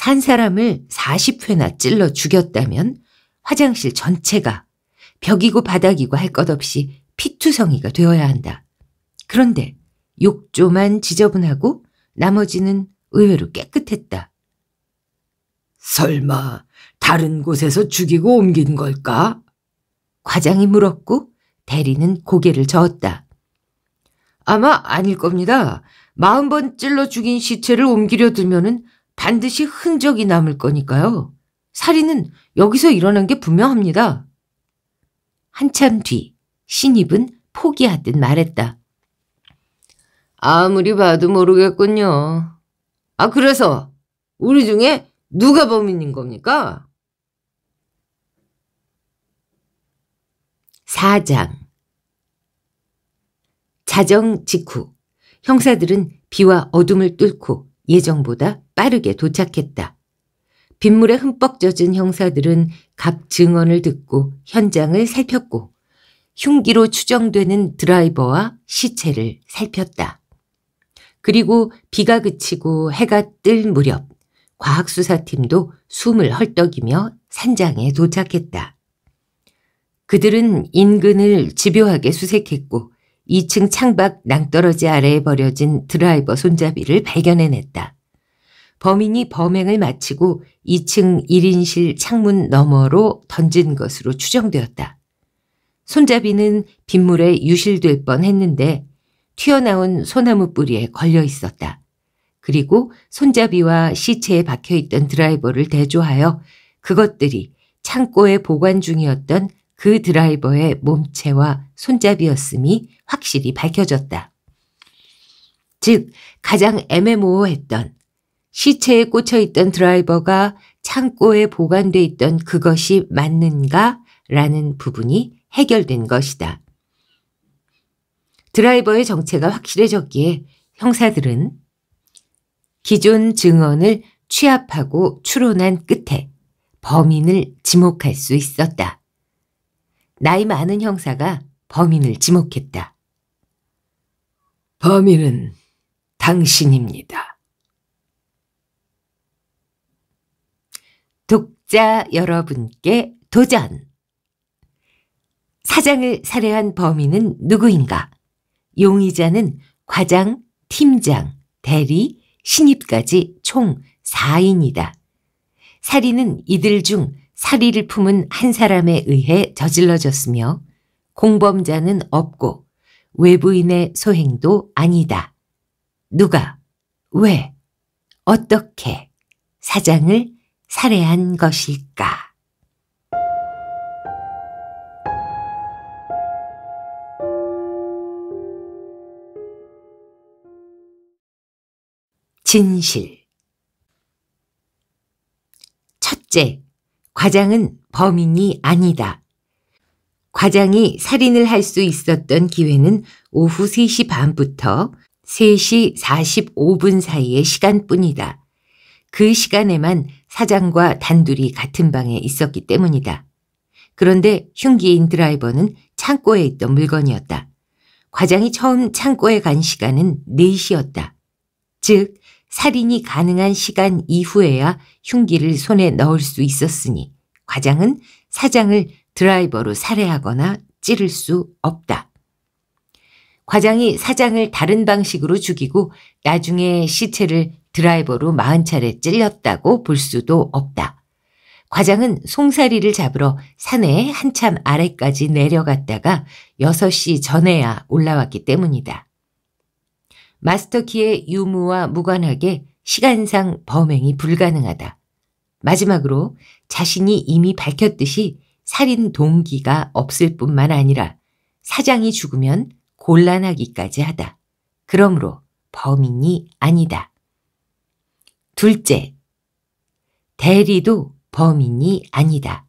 산 사람을 40회나 찔러 죽였다면 화장실 전체가 벽이고 바닥이고 할 것 없이 피투성이가 되어야 한다. 그런데 욕조만 지저분하고 나머지는 의외로 깨끗했다. 설마 다른 곳에서 죽이고 옮긴 걸까? 과장이 물었고 대리는 고개를 저었다. 아마 아닐 겁니다. 마흔 번 찔러 죽인 시체를 옮기려 들면은 반드시 흔적이 남을 거니까요. 살인은 여기서 일어난 게 분명합니다. 한참 뒤 신입은 포기하듯 말했다. 아무리 봐도 모르겠군요. 아 그래서 우리 중에 누가 범인인 겁니까? 사장 자정 직후 형사들은 비와 어둠을 뚫고 예정보다 빠르게 도착했다. 빗물에 흠뻑 젖은 형사들은 각 증언을 듣고 현장을 살폈고 흉기로 추정되는 드라이버와 시체를 살폈다. 그리고 비가 그치고 해가 뜰 무렵 과학수사팀도 숨을 헐떡이며 산장에 도착했다. 그들은 인근을 집요하게 수색했고 2층 창밖 낭떠러지 아래에 버려진 드라이버 손잡이를 발견해냈다. 범인이 범행을 마치고 2층 1인실 창문 너머로 던진 것으로 추정되었다. 손잡이는 빗물에 유실될 뻔 했는데 튀어나온 소나무 뿌리에 걸려 있었다. 그리고 손잡이와 시체에 박혀 있던 드라이버를 대조하여 그것들이 창고에 보관 중이었던 그 드라이버의 몸체와 손잡이였음이 확실히 밝혀졌다. 즉, 가장 애매모호했던 시체에 꽂혀 있던 드라이버가 창고에 보관돼 있던 그것이 맞는가? 라는 부분이 해결된 것이다. 드라이버의 정체가 확실해졌기에 형사들은 기존 증언을 취합하고 추론한 끝에 범인을 지목할 수 있었다. 나이 많은 형사가 범인을 지목했다. 범인은 당신입니다. 독자 여러분께 도전! 사장을 살해한 범인은 누구인가? 용의자는 과장, 팀장, 대리, 신입까지 총 4인이다. 살인은 이들 중 살이를 품은 한 사람에 의해 저질러졌으며 공범자는 없고 외부인의 소행도 아니다. 누가, 왜, 어떻게 사장을 살해한 것일까? 진실 첫째, 과장은 범인이 아니다. 과장이 살인을 할 수 있었던 기회는 오후 3시 반부터 3시 45분 사이의 시간뿐이다. 그 시간에만 사장과 단둘이 같은 방에 있었기 때문이다. 그런데 흉기인 드라이버는 창고에 있던 물건이었다. 과장이 처음 창고에 간 시간은 4시였다. 즉, 살인이 가능한 시간 이후에야 흉기를 손에 넣을 수 있었으니 과장은 사장을 드라이버로 살해하거나 찌를 수 없다. 과장이 사장을 다른 방식으로 죽이고 나중에 시체를 드라이버로 40차례 찔렸다고 볼 수도 없다. 과장은 송사리를 잡으러 산에 한참 아래까지 내려갔다가 6시 전에야 올라왔기 때문이다. 마스터키의 유무와 무관하게 시간상 범행이 불가능하다. 마지막으로 자신이 이미 밝혔듯이 살인 동기가 없을 뿐만 아니라 사장이 죽으면 곤란하기까지 하다. 그러므로 범인이 아니다. 둘째, 대리도 범인이 아니다.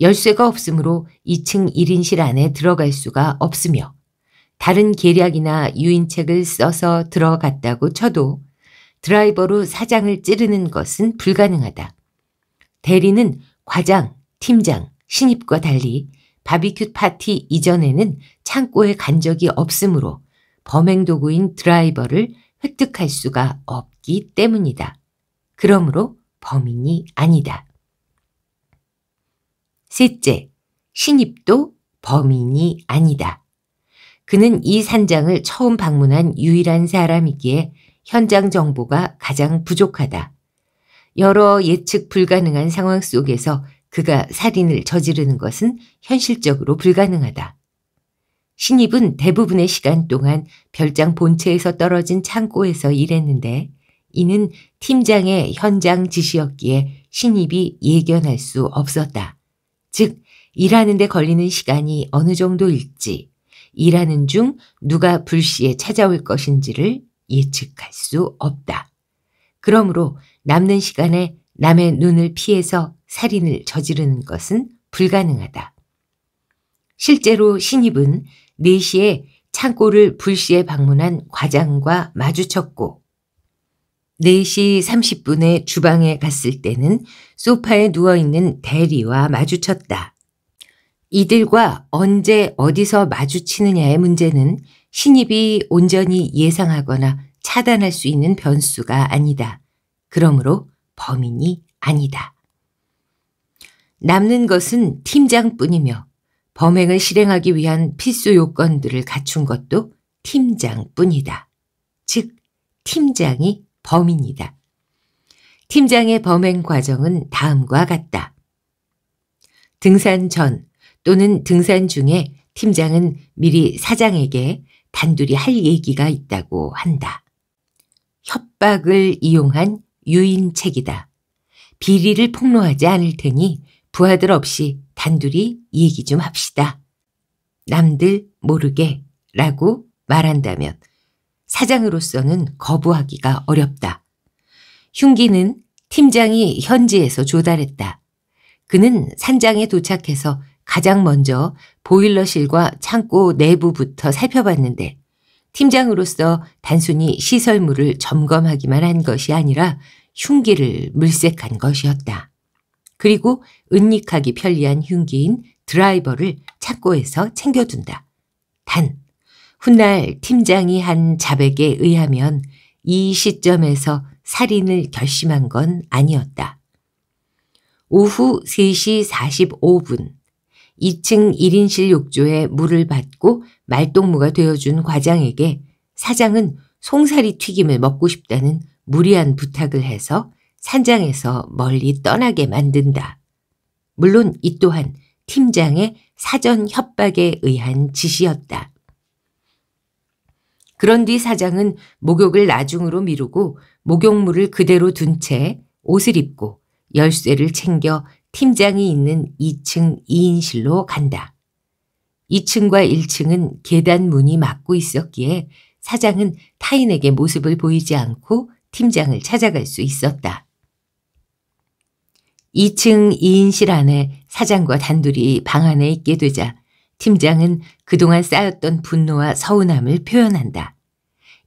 열쇠가 없으므로 2층 1인실 안에 들어갈 수가 없으며 다른 계략이나 유인책을 써서 들어갔다고 쳐도 드라이버로 사장을 찌르는 것은 불가능하다. 대리는 과장, 팀장, 신입과 달리 바비큐 파티 이전에는 창고에 간 적이 없으므로 범행 도구인 드라이버를 획득할 수가 없기 때문이다. 그러므로 범인이 아니다. 셋째, 신입도 범인이 아니다. 그는 이 산장을 처음 방문한 유일한 사람이기에 현장 정보가 가장 부족하다. 여러 예측 불가능한 상황 속에서 그가 살인을 저지르는 것은 현실적으로 불가능하다. 신입은 대부분의 시간 동안 별장 본체에서 떨어진 창고에서 일했는데 이는 팀장의 현장 지시였기에 신입이 예견할 수 없었다. 즉, 일하는데 걸리는 시간이 어느 정도일지, 일하는 중 누가 불시에 찾아올 것인지를 예측할 수 없다. 그러므로 남는 시간에 남의 눈을 피해서 살인을 저지르는 것은 불가능하다. 실제로 신입은 4시에 창고를 불시에 방문한 과장과 마주쳤고 4시 30분에 주방에 갔을 때는 소파에 누워있는 대리와 마주쳤다. 이들과 언제 어디서 마주치느냐의 문제는 신입이 온전히 예상하거나 차단할 수 있는 변수가 아니다. 그러므로 범인이 아니다. 남는 것은 팀장뿐이며 범행을 실행하기 위한 필수 요건들을 갖춘 것도 팀장뿐이다. 즉, 팀장이 범인이다. 팀장의 범행 과정은 다음과 같다. 등산 전 또는 등산 중에 팀장은 미리 사장에게 단둘이 할 얘기가 있다고 한다. 협박을 이용한 유인책이다. 비리를 폭로하지 않을 테니 부하들 없이 단둘이 얘기 좀 합시다. 남들 모르게 라고 말한다면 사장으로서는 거부하기가 어렵다. 흉기는 팀장이 현지에서 조달했다. 그는 산장에 도착해서 가장 먼저 보일러실과 창고 내부부터 살펴봤는데 팀장으로서 단순히 시설물을 점검하기만 한 것이 아니라 흉기를 물색한 것이었다. 그리고 은닉하기 편리한 흉기인 드라이버를 창고에서 챙겨둔다. 단, 훗날 팀장이 한 자백에 의하면 이 시점에서 살인을 결심한 건 아니었다. 오후 3시 45분 2층 1인실 욕조에 물을 받고 말동무가 되어준 과장에게 사장은 송사리 튀김을 먹고 싶다는 무리한 부탁을 해서 산장에서 멀리 떠나게 만든다. 물론 이 또한 팀장의 사전 협박에 의한 지시였다. 그런 뒤 사장은 목욕을 나중으로 미루고 목욕물을 그대로 둔 채 옷을 입고 열쇠를 챙겨 팀장이 있는 2층 2인실로 간다. 2층과 1층은 계단 문이 막고 있었기에 사장은 타인에게 모습을 보이지 않고 팀장을 찾아갈 수 있었다. 2층 2인실 안에 사장과 단둘이 방 안에 있게 되자 팀장은 그동안 쌓였던 분노와 서운함을 표현한다.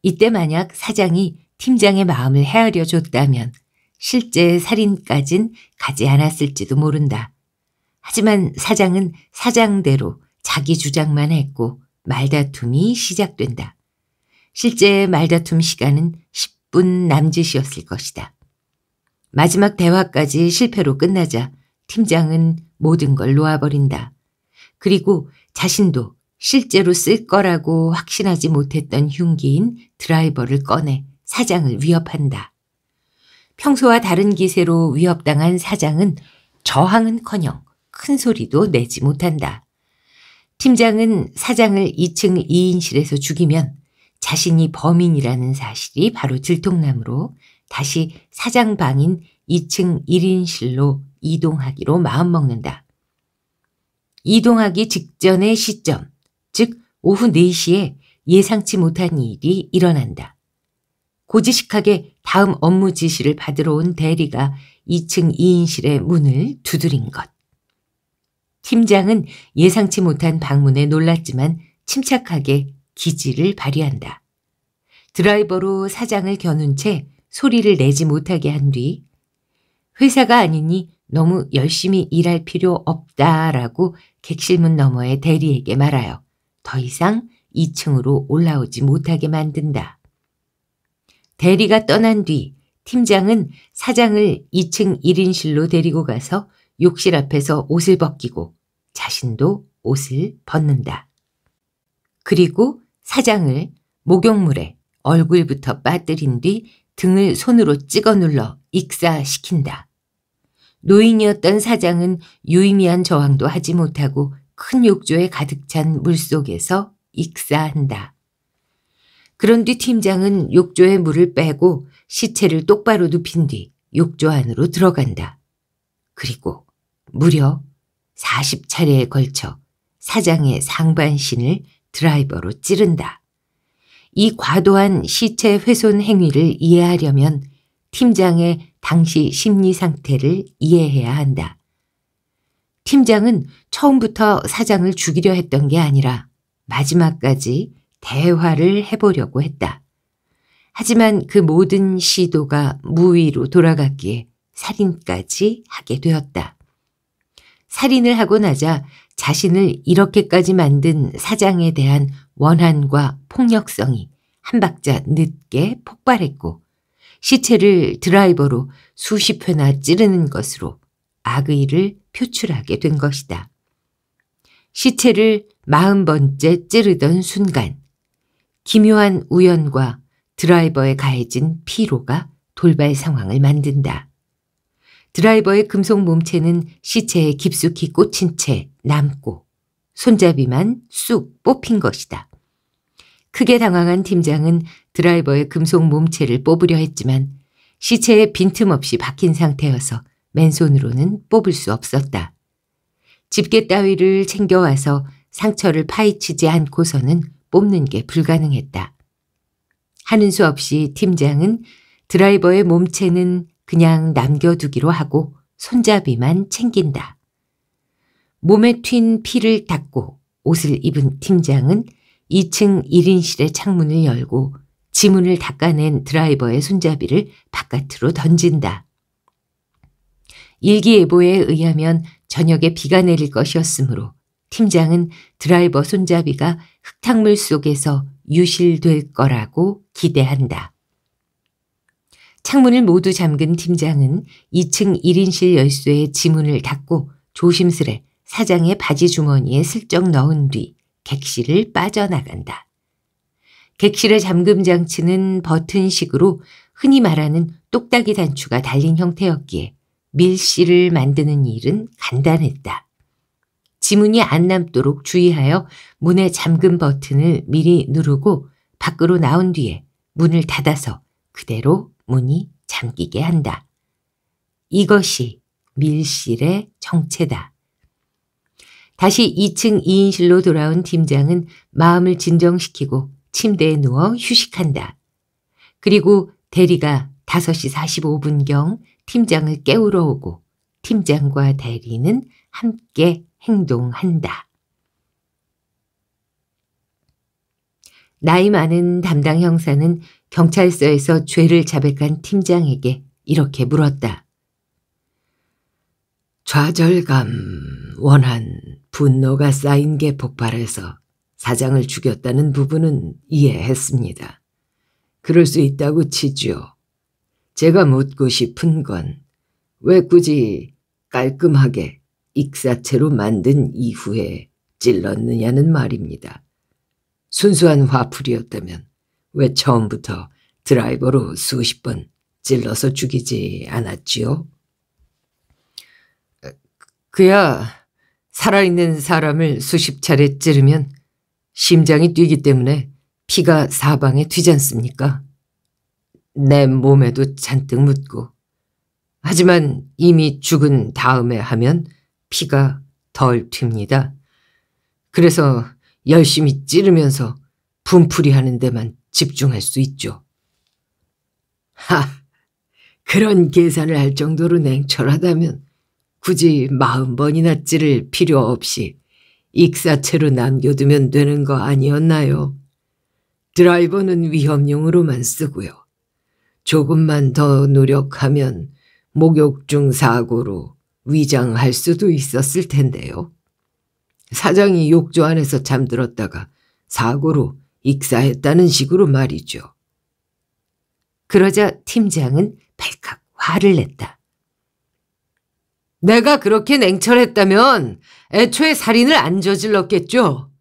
이때 만약 사장이 팀장의 마음을 헤아려 줬다면 실제 살인까진 가지 않았을지도 모른다. 하지만 사장은 사장대로 자기 주장만 했고 말다툼이 시작된다. 실제 말다툼 시간은 10분 남짓이었을 것이다. 마지막 대화까지 실패로 끝나자 팀장은 모든 걸 놓아버린다. 그리고 자신도 실제로 쓸 거라고 확신하지 못했던 흉기인 드라이버를 꺼내 사장을 위협한다. 평소와 다른 기세로 위협당한 사장은 저항은커녕 큰 소리도 내지 못한다. 팀장은 사장을 2층 2인실에서 죽이면 자신이 범인이라는 사실이 바로 들통남으로 다시 사장 방인 2층 1인실로 이동하기로 마음먹는다. 이동하기 직전의 시점, 즉 오후 4시에 예상치 못한 일이 일어난다. 고지식하게 다음 업무 지시를 받으러 온 대리가 2층 2인실의 문을 두드린 것. 팀장은 예상치 못한 방문에 놀랐지만 침착하게 기지를 발휘한다. 드라이버로 사장을 겨눈 채 소리를 내지 못하게 한 뒤 회사가 아니니 너무 열심히 일할 필요 없다라고 객실문 너머의 대리에게 말하여 더 이상 2층으로 올라오지 못하게 만든다. 대리가 떠난 뒤 팀장은 사장을 2층 1인실로 데리고 가서 욕실 앞에서 옷을 벗기고 자신도 옷을 벗는다. 그리고 사장을 목욕물에 얼굴부터 빠뜨린 뒤 등을 손으로 찍어 눌러 익사시킨다. 노인이었던 사장은 유의미한 저항도 하지 못하고 큰 욕조에 가득 찬 물속에서 익사한다. 그런 뒤 팀장은 욕조에 물을 빼고 시체를 똑바로 눕힌 뒤 욕조 안으로 들어간다. 그리고 무려 40차례에 걸쳐 사장의 상반신을 드라이버로 찌른다. 이 과도한 시체 훼손 행위를 이해하려면 팀장의 당시 심리 상태를 이해해야 한다. 팀장은 처음부터 사장을 죽이려 했던 게 아니라 마지막까지 대화를 해보려고 했다. 하지만 그 모든 시도가 무위로 돌아갔기에 살인까지 하게 되었다. 살인을 하고 나자 자신을 이렇게까지 만든 사장에 대한 원한과 폭력성이 한 박자 늦게 폭발했고 시체를 드라이버로 수십 회나 찌르는 것으로 악의를 표출하게 된 것이다. 시체를 마흔 번째 찌르던 순간 기묘한 우연과 드라이버에 가해진 피로가 돌발 상황을 만든다. 드라이버의 금속 몸체는 시체에 깊숙이 꽂힌 채 남고 손잡이만 쑥 뽑힌 것이다. 크게 당황한 팀장은 드라이버의 금속 몸체를 뽑으려 했지만 시체에 빈틈없이 박힌 상태여서 맨손으로는 뽑을 수 없었다. 집게 따위를 챙겨와서 상처를 파헤치지 않고서는 뽑는 게 불가능했다. 하는 수 없이 팀장은 드라이버의 몸체는 그냥 남겨두기로 하고 손잡이만 챙긴다. 몸에 튄 피를 닦고 옷을 입은 팀장은 2층 1인실의 창문을 열고 지문을 닦아낸 드라이버의 손잡이를 바깥으로 던진다. 일기예보에 의하면 저녁에 비가 내릴 것이었으므로 팀장은 드라이버 손잡이가 흙탕물 속에서 유실될 거라고 기대한다. 창문을 모두 잠근 팀장은 2층 1인실 열쇠의 지문을 닫고 조심스레 사장의 바지 주머니에 슬쩍 넣은 뒤 객실을 빠져나간다. 객실의 잠금 장치는 버튼식으로 흔히 말하는 똑딱이 단추가 달린 형태였기에 밀씨를 만드는 일은 간단했다. 지문이 안 남도록 주의하여 문의 잠금 버튼을 미리 누르고 밖으로 나온 뒤에 문을 닫아서 그대로 문이 잠기게 한다. 이것이 밀실의 정체다. 다시 2층 2인실로 돌아온 팀장은 마음을 진정시키고 침대에 누워 휴식한다. 그리고 대리가 5시 45분경 팀장을 깨우러 오고 팀장과 대리는 함께 행동한다. 나이 많은 담당 형사는 경찰서에서 죄를 자백한 팀장에게 이렇게 물었다. 좌절감, 원한, 분노가 쌓인 게 폭발해서 사장을 죽였다는 부분은 이해했습니다. 그럴 수 있다고 치지요. 제가 묻고 싶은 건 왜 굳이 깔끔하게 익사체로 만든 이후에 찔렀느냐는 말입니다. 순수한 화풀이였다면 왜 처음부터 드라이버로 수십 번 찔러서 죽이지 않았지요? 어, 그야 살아있는 사람을 수십 차례 찌르면 심장이 뛰기 때문에 피가 사방에 튀지 않습니까? 내 몸에도 잔뜩 묻고 하지만 이미 죽은 다음에 하면 피가 덜 튑니다. 그래서 열심히 찌르면서 분풀이 하는 데만 집중할 수 있죠. 하, 그런 계산을 할 정도로 냉철하다면 굳이 마흔 번이나 찌를 필요 없이 익사체로 남겨두면 되는 거 아니었나요? 드라이버는 위험용으로만 쓰고요. 조금만 더 노력하면 목욕 중 사고로 위장할 수도 있었을 텐데요. 사장이 욕조 안에서 잠들었다가 사고로 익사했다는 식으로 말이죠. 그러자 팀장은 발칵 화를 냈다. 내가 그렇게 냉철했다면 애초에 살인을 안 저질렀겠죠.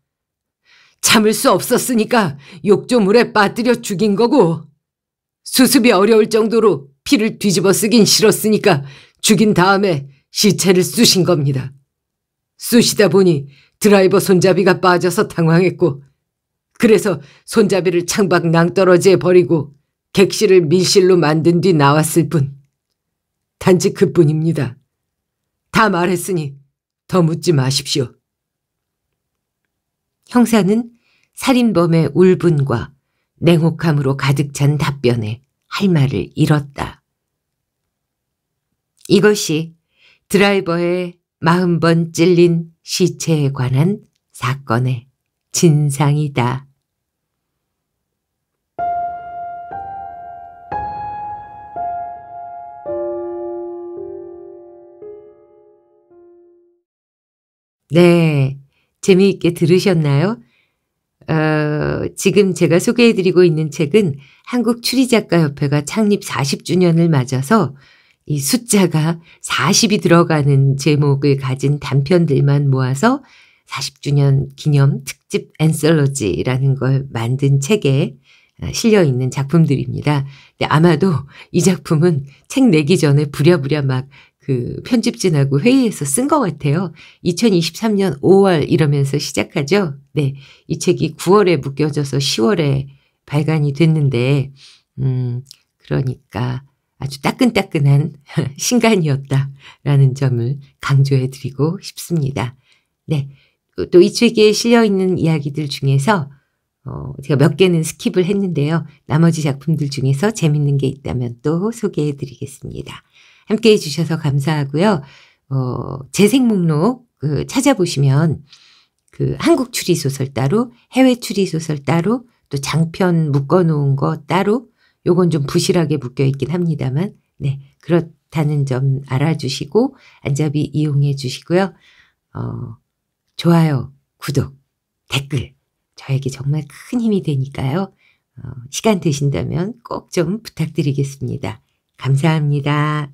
참을 수 없었으니까 욕조물에 빠뜨려 죽인 거고 수습이 어려울 정도로 피를 뒤집어 쓰긴 싫었으니까 죽인 다음에 시체를 쑤신 겁니다. 쑤시다 보니 드라이버 손잡이가 빠져서 당황했고 그래서 손잡이를 창밖 낭떠러지에 버리고 객실을 밀실로 만든 뒤 나왔을 뿐. 단지 그뿐입니다. 다 말했으니 더 묻지 마십시오. 형사는 살인범의 울분과 냉혹함으로 가득 찬 답변에 할 말을 잃었다. 이것이 드라이버의 마흔 번 찔린 시체에 관한 사건의 진상이다. 네, 재미있게 들으셨나요? 어, 지금 제가 소개해드리고 있는 책은 한국 추리작가협회가 창립 40주년을 맞아서 이 숫자가 40이 들어가는 제목을 가진 단편들만 모아서 40주년 기념 특집 앤썰러지라는 걸 만든 책에 어, 실려 있는 작품들입니다. 근데 아마도 이 작품은 책 내기 전에 부랴부랴 막그 편집진하고 회의에서 쓴 것 같아요. 2023년 5월 이러면서 시작하죠. 네. 이 책이 9월에 묶여져서 10월에 발간이 됐는데, 음, 그러니까 아주 따끈따끈한 [laughs] 신간이었다라는 점을 강조해 드리고 싶습니다. 네. 또 이 책에 실려 있는 이야기들 중에서 어, 제가 몇 개는 스킵을 했는데요. 나머지 작품들 중에서 재밌는 게 있다면 또 소개해 드리겠습니다. 함께 해주셔서 감사하고요. 어, 재생 목록 그 찾아보시면 그 한국 추리 소설 따로 해외 추리 소설 따로 또 장편 묶어놓은 거 따로 요건 좀 부실하게 묶여 있긴 합니다만 네 그렇다는 점 알아주시고 안잡이 이용해 주시고요. 어, 좋아요, 구독, 댓글 저에게 정말 큰 힘이 되니까요. 어, 시간 되신다면 꼭 좀 부탁드리겠습니다. 감사합니다.